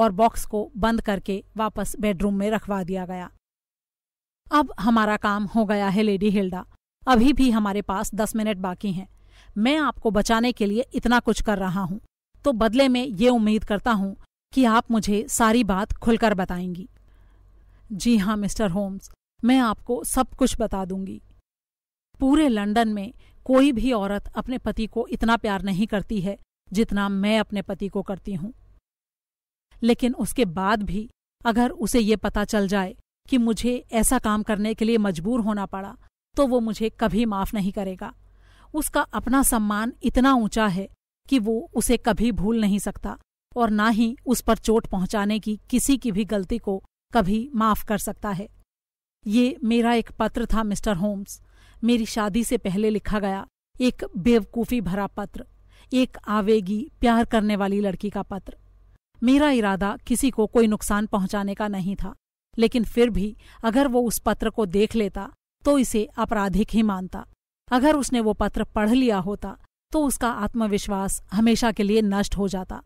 और बॉक्स को बंद करके वापस बेडरूम में रखवा दिया गया अब हमारा काम हो गया है लेडी हिल्डा अभी भी हमारे पास दस मिनट बाकी हैं मैं आपको बचाने के लिए इतना कुछ कर रहा हूं तो बदले में ये उम्मीद करता हूं कि आप मुझे सारी बात खुलकर बताएंगी जी हाँ मिस्टर होम्स मैं आपको सब कुछ बता दूंगी पूरे लंदन में कोई भी औरत अपने पति को इतना प्यार नहीं करती है जितना मैं अपने पति को करती हूं लेकिन उसके बाद भी अगर उसे ये पता चल जाए कि मुझे ऐसा काम करने के लिए मजबूर होना पड़ा तो वो मुझे कभी माफ नहीं करेगा उसका अपना सम्मान इतना ऊंचा है कि वो उसे कभी भूल नहीं सकता और ना ही उस पर चोट पहुंचाने की किसी की भी गलती को कभी माफ कर सकता है ये मेरा एक पत्र था मिस्टर होम्स मेरी शादी से पहले लिखा गया एक बेवकूफ़ी भरा पत्र एक आवेगी प्यार करने वाली लड़की का पत्र मेरा इरादा किसी को कोई नुकसान पहुंचाने का नहीं था लेकिन फिर भी अगर वो उस पत्र को देख लेता तो इसे आपराधिक ही मानता अगर उसने वो पत्र पढ़ लिया होता तो उसका आत्मविश्वास हमेशा के लिए नष्ट हो जाता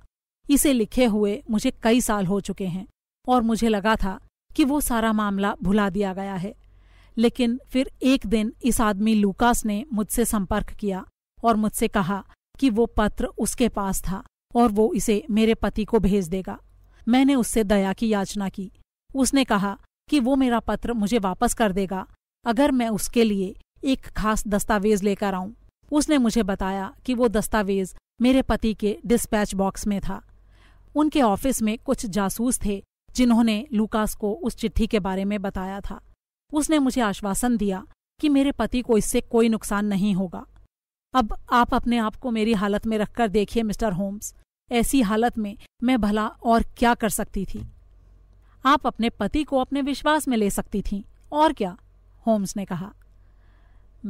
इसे लिखे हुए मुझे कई साल हो चुके हैं और मुझे लगा था कि वो सारा मामला भुला दिया गया है लेकिन फिर एक दिन इस आदमी लूकास ने मुझसे संपर्क किया और मुझसे कहा कि वो पत्र उसके पास था और वो इसे मेरे पति को भेज देगा मैंने उससे दया की याचना की उसने कहा कि वो मेरा पत्र मुझे वापस कर देगा अगर मैं उसके लिए एक खास दस्तावेज लेकर आऊं उसने मुझे बताया कि वो दस्तावेज मेरे पति के डिस्पैच बॉक्स में था उनके ऑफिस में कुछ जासूस थे जिन्होंने लुकास को उस चिट्ठी के बारे में बताया था उसने मुझे आश्वासन दिया कि मेरे पति को इससे कोई नुकसान नहीं होगा अब आप अपने आप को मेरी हालत में रखकर देखिए मिस्टर होम्स ऐसी हालत में मैं भला और क्या कर सकती थी आप अपने पति को अपने विश्वास में ले सकती थी और क्या होम्स ने कहा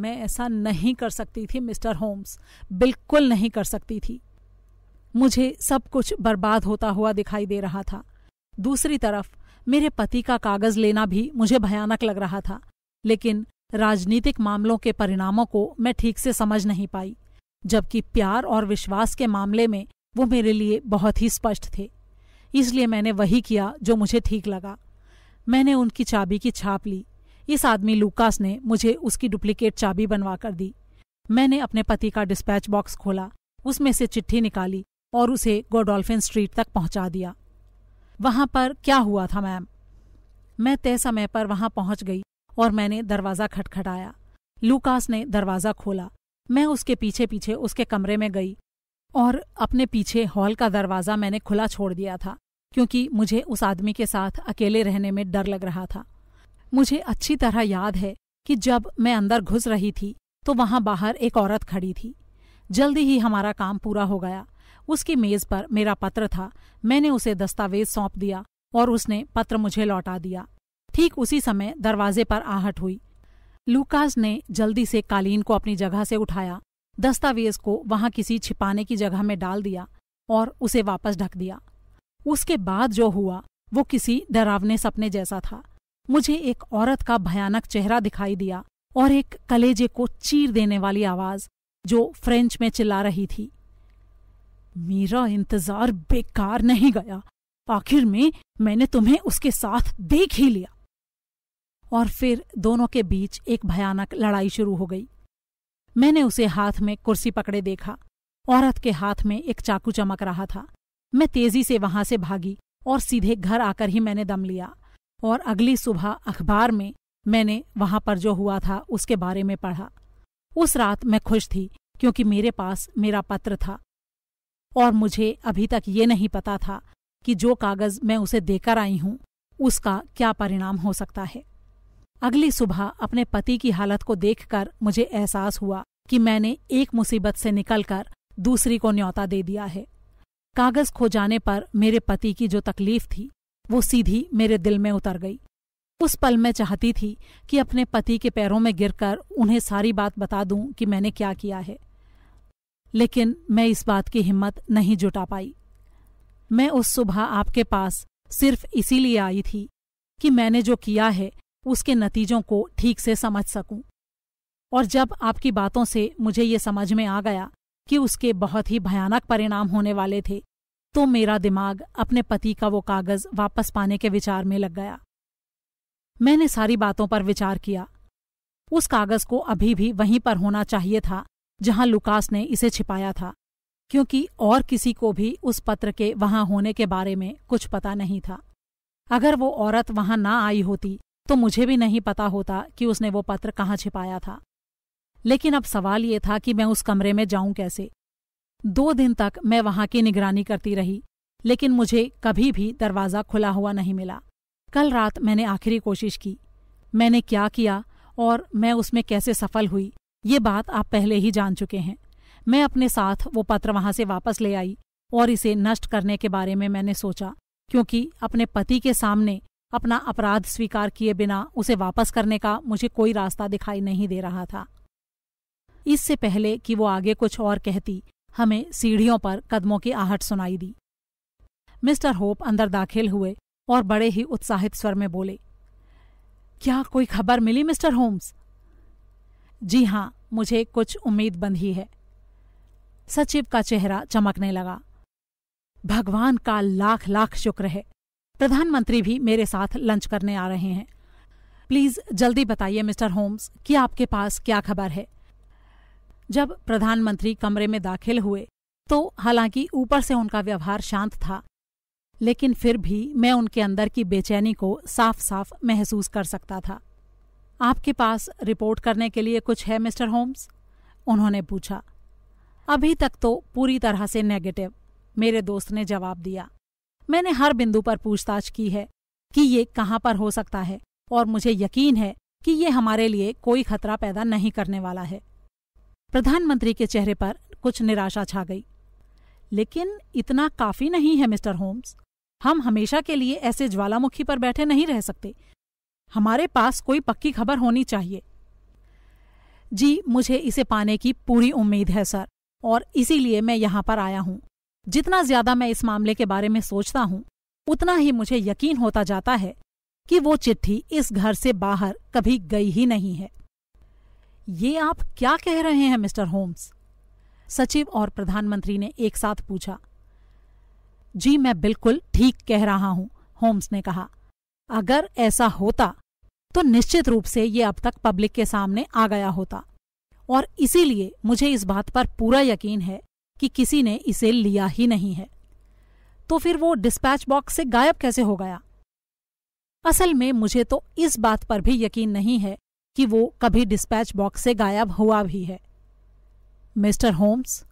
मैं ऐसा नहीं कर सकती थी मिस्टर होम्स बिल्कुल नहीं कर सकती थी मुझे सब कुछ बर्बाद होता हुआ दिखाई दे रहा था दूसरी तरफ मेरे पति का कागज लेना भी मुझे भयानक लग रहा था लेकिन राजनीतिक मामलों के परिणामों को मैं ठीक से समझ नहीं पाई जबकि प्यार और विश्वास के मामले में वो मेरे लिए बहुत ही स्पष्ट थे इसलिए मैंने वही किया जो मुझे ठीक लगा मैंने उनकी चाबी की छाप ली इस आदमी लूकास ने मुझे उसकी डुप्लीकेट चाबी बनवा कर दी मैंने अपने पति का डिस्पैच बॉक्स खोला उसमें से चिट्ठी निकाली और उसे गोडोल्फिन स्ट्रीट तक पहुंचा दिया वहां पर क्या हुआ था मैम मैं तय समय पर वहां पहुंच गई और मैंने दरवाज़ा खटखटाया लूकास ने दरवाज़ा खोला मैं उसके पीछे पीछे उसके कमरे में गई और अपने पीछे हॉल का दरवाज़ा मैंने खुला छोड़ दिया था क्योंकि मुझे उस आदमी के साथ अकेले रहने में डर लग रहा था मुझे अच्छी तरह याद है कि जब मैं अंदर घुस रही थी तो वहां बाहर एक औरत खड़ी थी जल्दी ही हमारा काम पूरा हो गया उसकी मेज पर मेरा पत्र था मैंने उसे दस्तावेज सौंप दिया और उसने पत्र मुझे लौटा दिया ठीक उसी समय दरवाजे पर आहट हुई लूकास ने जल्दी से कालीन को अपनी जगह से उठाया दस्तावेज को वहां किसी छिपाने की जगह में डाल दिया और उसे वापस ढक दिया उसके बाद जो हुआ वो किसी डरावने सपने जैसा था मुझे एक औरत का भयानक चेहरा दिखाई दिया और एक कलेजे को चीर देने वाली आवाज जो फ्रेंच में चिल्ला रही थी मेरा इंतजार बेकार नहीं गया आखिर में मैंने तुम्हें उसके साथ देख ही लिया और फिर दोनों के बीच एक भयानक लड़ाई शुरू हो गई मैंने उसे हाथ में कुर्सी पकड़े देखा औरत के हाथ में एक चाकू चमक रहा था मैं तेजी से वहां से भागी और सीधे घर आकर ही मैंने दम लिया और अगली सुबह अखबार में मैंने वहां पर जो हुआ था उसके बारे में पढ़ा उस रात मैं खुश थी क्योंकि मेरे पास मेरा पत्र था और मुझे अभी तक ये नहीं पता था कि जो कागज मैं उसे देकर आई हूं उसका क्या परिणाम हो सकता है अगली सुबह अपने पति की हालत को देखकर मुझे एहसास हुआ कि मैंने एक मुसीबत से निकलकर दूसरी को न्योता दे दिया है कागज खो जाने पर मेरे पति की जो तकलीफ थी वो सीधी मेरे दिल में उतर गई उस पल मैं चाहती थी कि अपने पति के पैरों में गिरकर उन्हें सारी बात बता दूं कि मैंने क्या किया है लेकिन मैं इस बात की हिम्मत नहीं जुटा पाई मैं उस सुबह आपके पास सिर्फ इसीलिए आई थी कि मैंने जो किया है उसके नतीजों को ठीक से समझ सकूं और जब आपकी बातों से मुझे ये समझ में आ गया कि उसके बहुत ही भयानक परिणाम होने वाले थे तो मेरा दिमाग अपने पति का वो कागज वापस पाने के विचार में लग गया मैंने सारी बातों पर विचार किया उस कागज को अभी भी वहीं पर होना चाहिए था जहां लुकास ने इसे छिपाया था क्योंकि और किसी को भी उस पत्र के वहां होने के बारे में कुछ पता नहीं था अगर वो औरत वहां ना आई होती तो मुझे भी नहीं पता होता कि उसने वो पत्र कहाँ छिपाया था लेकिन अब सवाल ये था कि मैं उस कमरे में जाऊं कैसे दो दिन तक मैं वहां की निगरानी करती रही लेकिन मुझे कभी भी दरवाज़ा खुला हुआ नहीं मिला कल रात मैंने आखिरी कोशिश की मैंने क्या किया और मैं उसमें कैसे सफल हुई ये बात आप पहले ही जान चुके हैं मैं अपने साथ वो पत्र वहां से वापस ले आई और इसे नष्ट करने के बारे में मैंने सोचा क्योंकि अपने पति के सामने अपना अपराध स्वीकार किए बिना उसे वापस करने का मुझे कोई रास्ता दिखाई नहीं दे रहा था इससे पहले कि वो आगे कुछ और कहती हमें सीढ़ियों पर कदमों की आहट सुनाई दी मिस्टर होप अंदर दाखिल हुए और बड़े ही उत्साहित स्वर में बोले क्या कोई खबर मिली मिस्टर होम्स जी हाँ मुझे कुछ उम्मीद बंधी है सचिव का चेहरा चमकने लगा भगवान का लाख लाख शुक्र है प्रधानमंत्री भी मेरे साथ लंच करने आ रहे हैं प्लीज जल्दी बताइए मिस्टर होम्स कि आपके पास क्या खबर है जब प्रधानमंत्री कमरे में दाखिल हुए तो हालांकि ऊपर से उनका व्यवहार शांत था लेकिन फिर भी मैं उनके अंदर की बेचैनी को साफ साफ महसूस कर सकता था आपके पास रिपोर्ट करने के लिए कुछ है मिस्टर होम्स उन्होंने पूछा अभी तक तो पूरी तरह से नेगेटिव मेरे दोस्त ने जवाब दिया मैंने हर बिंदु पर पूछताछ की है कि ये कहाँ पर हो सकता है और मुझे यकीन है कि ये हमारे लिए कोई खतरा पैदा नहीं करने वाला है प्रधानमंत्री के चेहरे पर कुछ निराशा छा गई लेकिन इतना काफी नहीं है मिस्टर होम्स हम हमेशा के लिए ऐसे ज्वालामुखी पर बैठे नहीं रह सकते हमारे पास कोई पक्की खबर होनी चाहिए जी मुझे इसे पाने की पूरी उम्मीद है सर और इसीलिए मैं यहां पर आया हूं जितना ज्यादा मैं इस मामले के बारे में सोचता हूं उतना ही मुझे यकीन होता जाता है कि वो चिट्ठी इस घर से बाहर कभी गई ही नहीं है ये आप क्या कह रहे हैं मिस्टर होम्स सचिव और प्रधानमंत्री ने एक साथ पूछा जी मैं बिल्कुल ठीक कह रहा हूं होम्स ने कहा अगर ऐसा होता तो निश्चित रूप से ये अब तक पब्लिक के सामने आ गया होता और इसीलिए मुझे इस बात पर पूरा यकीन है कि किसी ने इसे लिया ही नहीं है तो फिर वो डिस्पैच बॉक्स से गायब कैसे हो गया असल में मुझे तो इस बात पर भी यकीन नहीं है कि वो कभी डिस्पैच बॉक्स से गायब हुआ भी है मिस्टर होम्स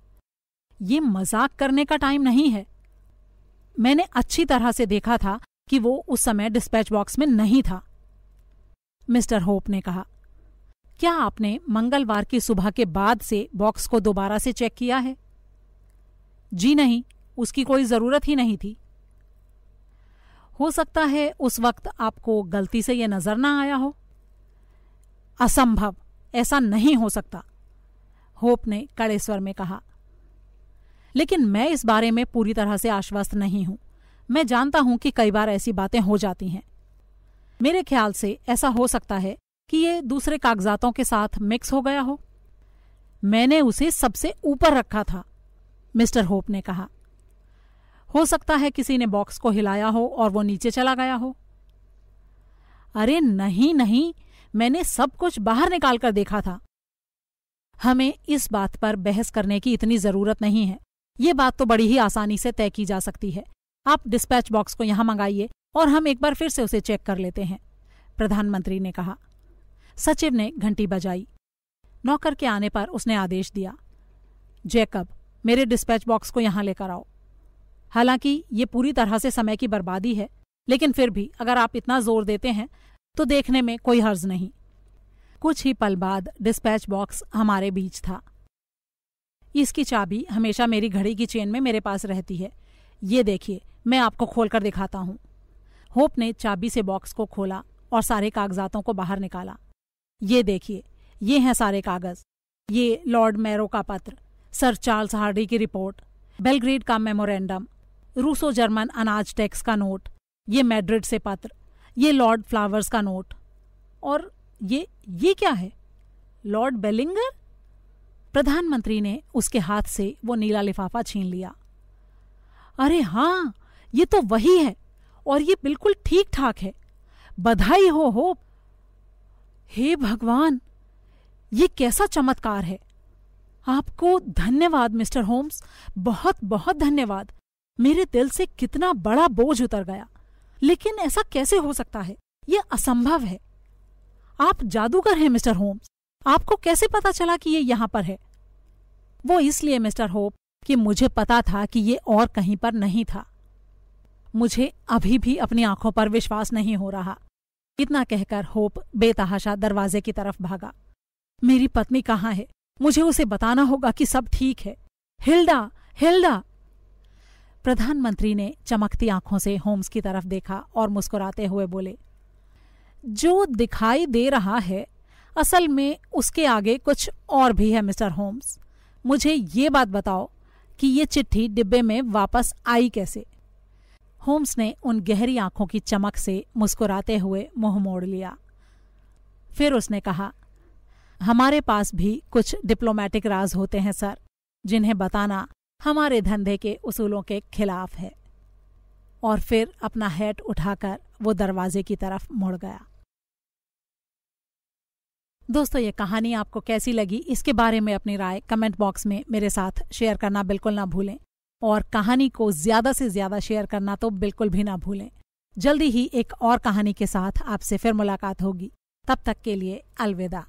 ये मजाक करने का टाइम नहीं है मैंने अच्छी तरह से देखा था कि वो उस समय डिस्पैच बॉक्स में नहीं था मिस्टर होप ने कहा क्या आपने मंगलवार की सुबह के बाद से बॉक्स को दोबारा से चेक किया है जी नहीं उसकी कोई ज़रूरत ही नहीं थी हो सकता है उस वक्त आपको गलती से यह नज़र ना आया हो असंभव ऐसा नहीं हो सकता होप ने कड़े स्वर में कहा लेकिन मैं इस बारे में पूरी तरह से आश्वस्त नहीं हूं मैं जानता हूं कि कई बार ऐसी बातें हो जाती हैं मेरे ख्याल से ऐसा हो सकता है कि ये दूसरे कागजातों के साथ मिक्स हो गया हो मैंने उसे सबसे ऊपर रखा था मिस्टर होप ने कहा हो सकता है किसी ने बॉक्स को हिलाया हो और वो नीचे चला गया हो अरे नहीं नहीं मैंने सब कुछ बाहर निकालकर देखा था हमें इस बात पर बहस करने की इतनी जरूरत नहीं है ये बात तो बड़ी ही आसानी से तय की जा सकती है आप डिस्पैच बॉक्स को यहां मंगाइए और हम एक बार फिर से उसे चेक कर लेते हैं प्रधानमंत्री ने कहा सचिव ने घंटी बजाई नौकर के आने पर उसने आदेश दिया जैकब मेरे डिस्पैच बॉक्स को यहां लेकर आओ हालांकि ये पूरी तरह से समय की बर्बादी है लेकिन फिर भी अगर आप इतना जोर देते हैं तो देखने में कोई हर्ज नहीं कुछ ही पल बाद डिस्पैच बॉक्स हमारे बीच था इसकी चाबी हमेशा मेरी घड़ी की चेन में मेरे पास रहती है ये देखिए मैं आपको खोलकर दिखाता हूं होप ने चाबी से बॉक्स को खोला और सारे कागजातों को बाहर निकाला ये देखिए ये हैं सारे कागज ये लॉर्ड मैरो का पत्र सर चार्ल्स हार्डी की रिपोर्ट बेलग्रेड का मेमोरेंडम रूसो जर्मन अनाज टैक्स का नोट ये मैड्रिड से पत्र ये लॉर्ड फ्लावर्स का नोट और ये ये क्या है लॉर्ड बेलिंगर प्रधानमंत्री ने उसके हाथ से वो नीला लिफाफा छीन लिया अरे हाँ ये तो वही है और ये बिल्कुल ठीक ठाक है बधाई हो हो हे भगवान ये कैसा चमत्कार है आपको धन्यवाद मिस्टर होम्स बहुत बहुत धन्यवाद मेरे दिल से कितना बड़ा बोझ उतर गया लेकिन ऐसा कैसे हो सकता है यह असंभव है आप जादूगर हैं मिस्टर होम्स आपको कैसे पता चला कि ये यहां पर है वो इसलिए मिस्टर होप कि मुझे पता था कि ये और कहीं पर नहीं था मुझे अभी भी अपनी आंखों पर विश्वास नहीं हो रहा इतना कहकर होप बेतहाशा दरवाजे की तरफ भागा मेरी पत्नी कहाँ है मुझे उसे बताना होगा कि सब ठीक है हिल्डा हिल्डा प्रधानमंत्री ने चमकती आंखों से होम्स की तरफ देखा और मुस्कुराते हुए बोले जो दिखाई दे रहा है असल में उसके आगे कुछ और भी है मिस्टर होम्स मुझे ये बात बताओ कि ये चिट्ठी डिब्बे में वापस आई कैसे होम्स ने उन गहरी आंखों की चमक से मुस्कुराते हुए मुंह मोड़ लिया फिर उसने कहा हमारे पास भी कुछ डिप्लोमेटिक राज होते हैं सर जिन्हें बताना हमारे धंधे के उसूलों के खिलाफ है और फिर अपना हैट उठाकर वो दरवाजे की तरफ मुड़ गया दोस्तों ये कहानी आपको कैसी लगी इसके बारे में अपनी राय कमेंट बॉक्स में मेरे साथ शेयर करना बिल्कुल ना भूलें और कहानी को ज्यादा से ज्यादा शेयर करना तो बिल्कुल भी ना भूलें जल्दी ही एक और कहानी के साथ आपसे फिर मुलाकात होगी तब तक के लिए अलविदा